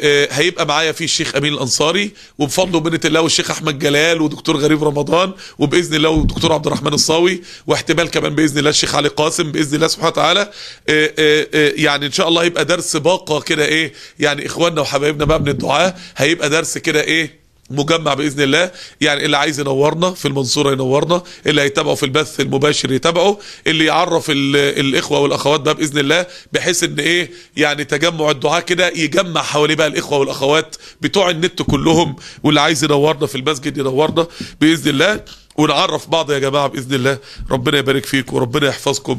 A: آه، هيبقى معايا فيه الشيخ أمين الأنصاري وبفضل وبنة الله والشيخ أحمد جلال ودكتور غريب رمضان وبإذن الله ودكتور عبد الرحمن الصاوي واحتمال كمان بإذن الله الشيخ علي قاسم بإذن الله سبحانه وتعالى آه، يعني إن شاء الله هيبقى درس باقة كده إيه يعني إخواننا وحبايبنا بقى من الدعاء هيبقى درس كده إيه مجمع باذن الله يعني اللي عايز ينورنا في المنصوره ينورنا اللي هيتابعه في البث المباشر يتابعه اللي يعرف الاخوه والاخوات بقى باذن الله بحيث ان ايه يعني تجمع الدعاء كده يجمع حواليه بقى الاخوه والاخوات بتوع النت كلهم واللي عايز ينورنا في المسجد ينورنا باذن الله ونعرف بعض يا جماعه باذن الله ربنا يبارك فيك وربنا يحفظكم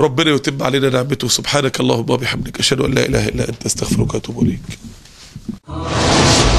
A: ربنا يتم علينا نعمته سبحانك اللهم وبحمدك اشهد ان لا اله الا انت استغفرك واتوب اليك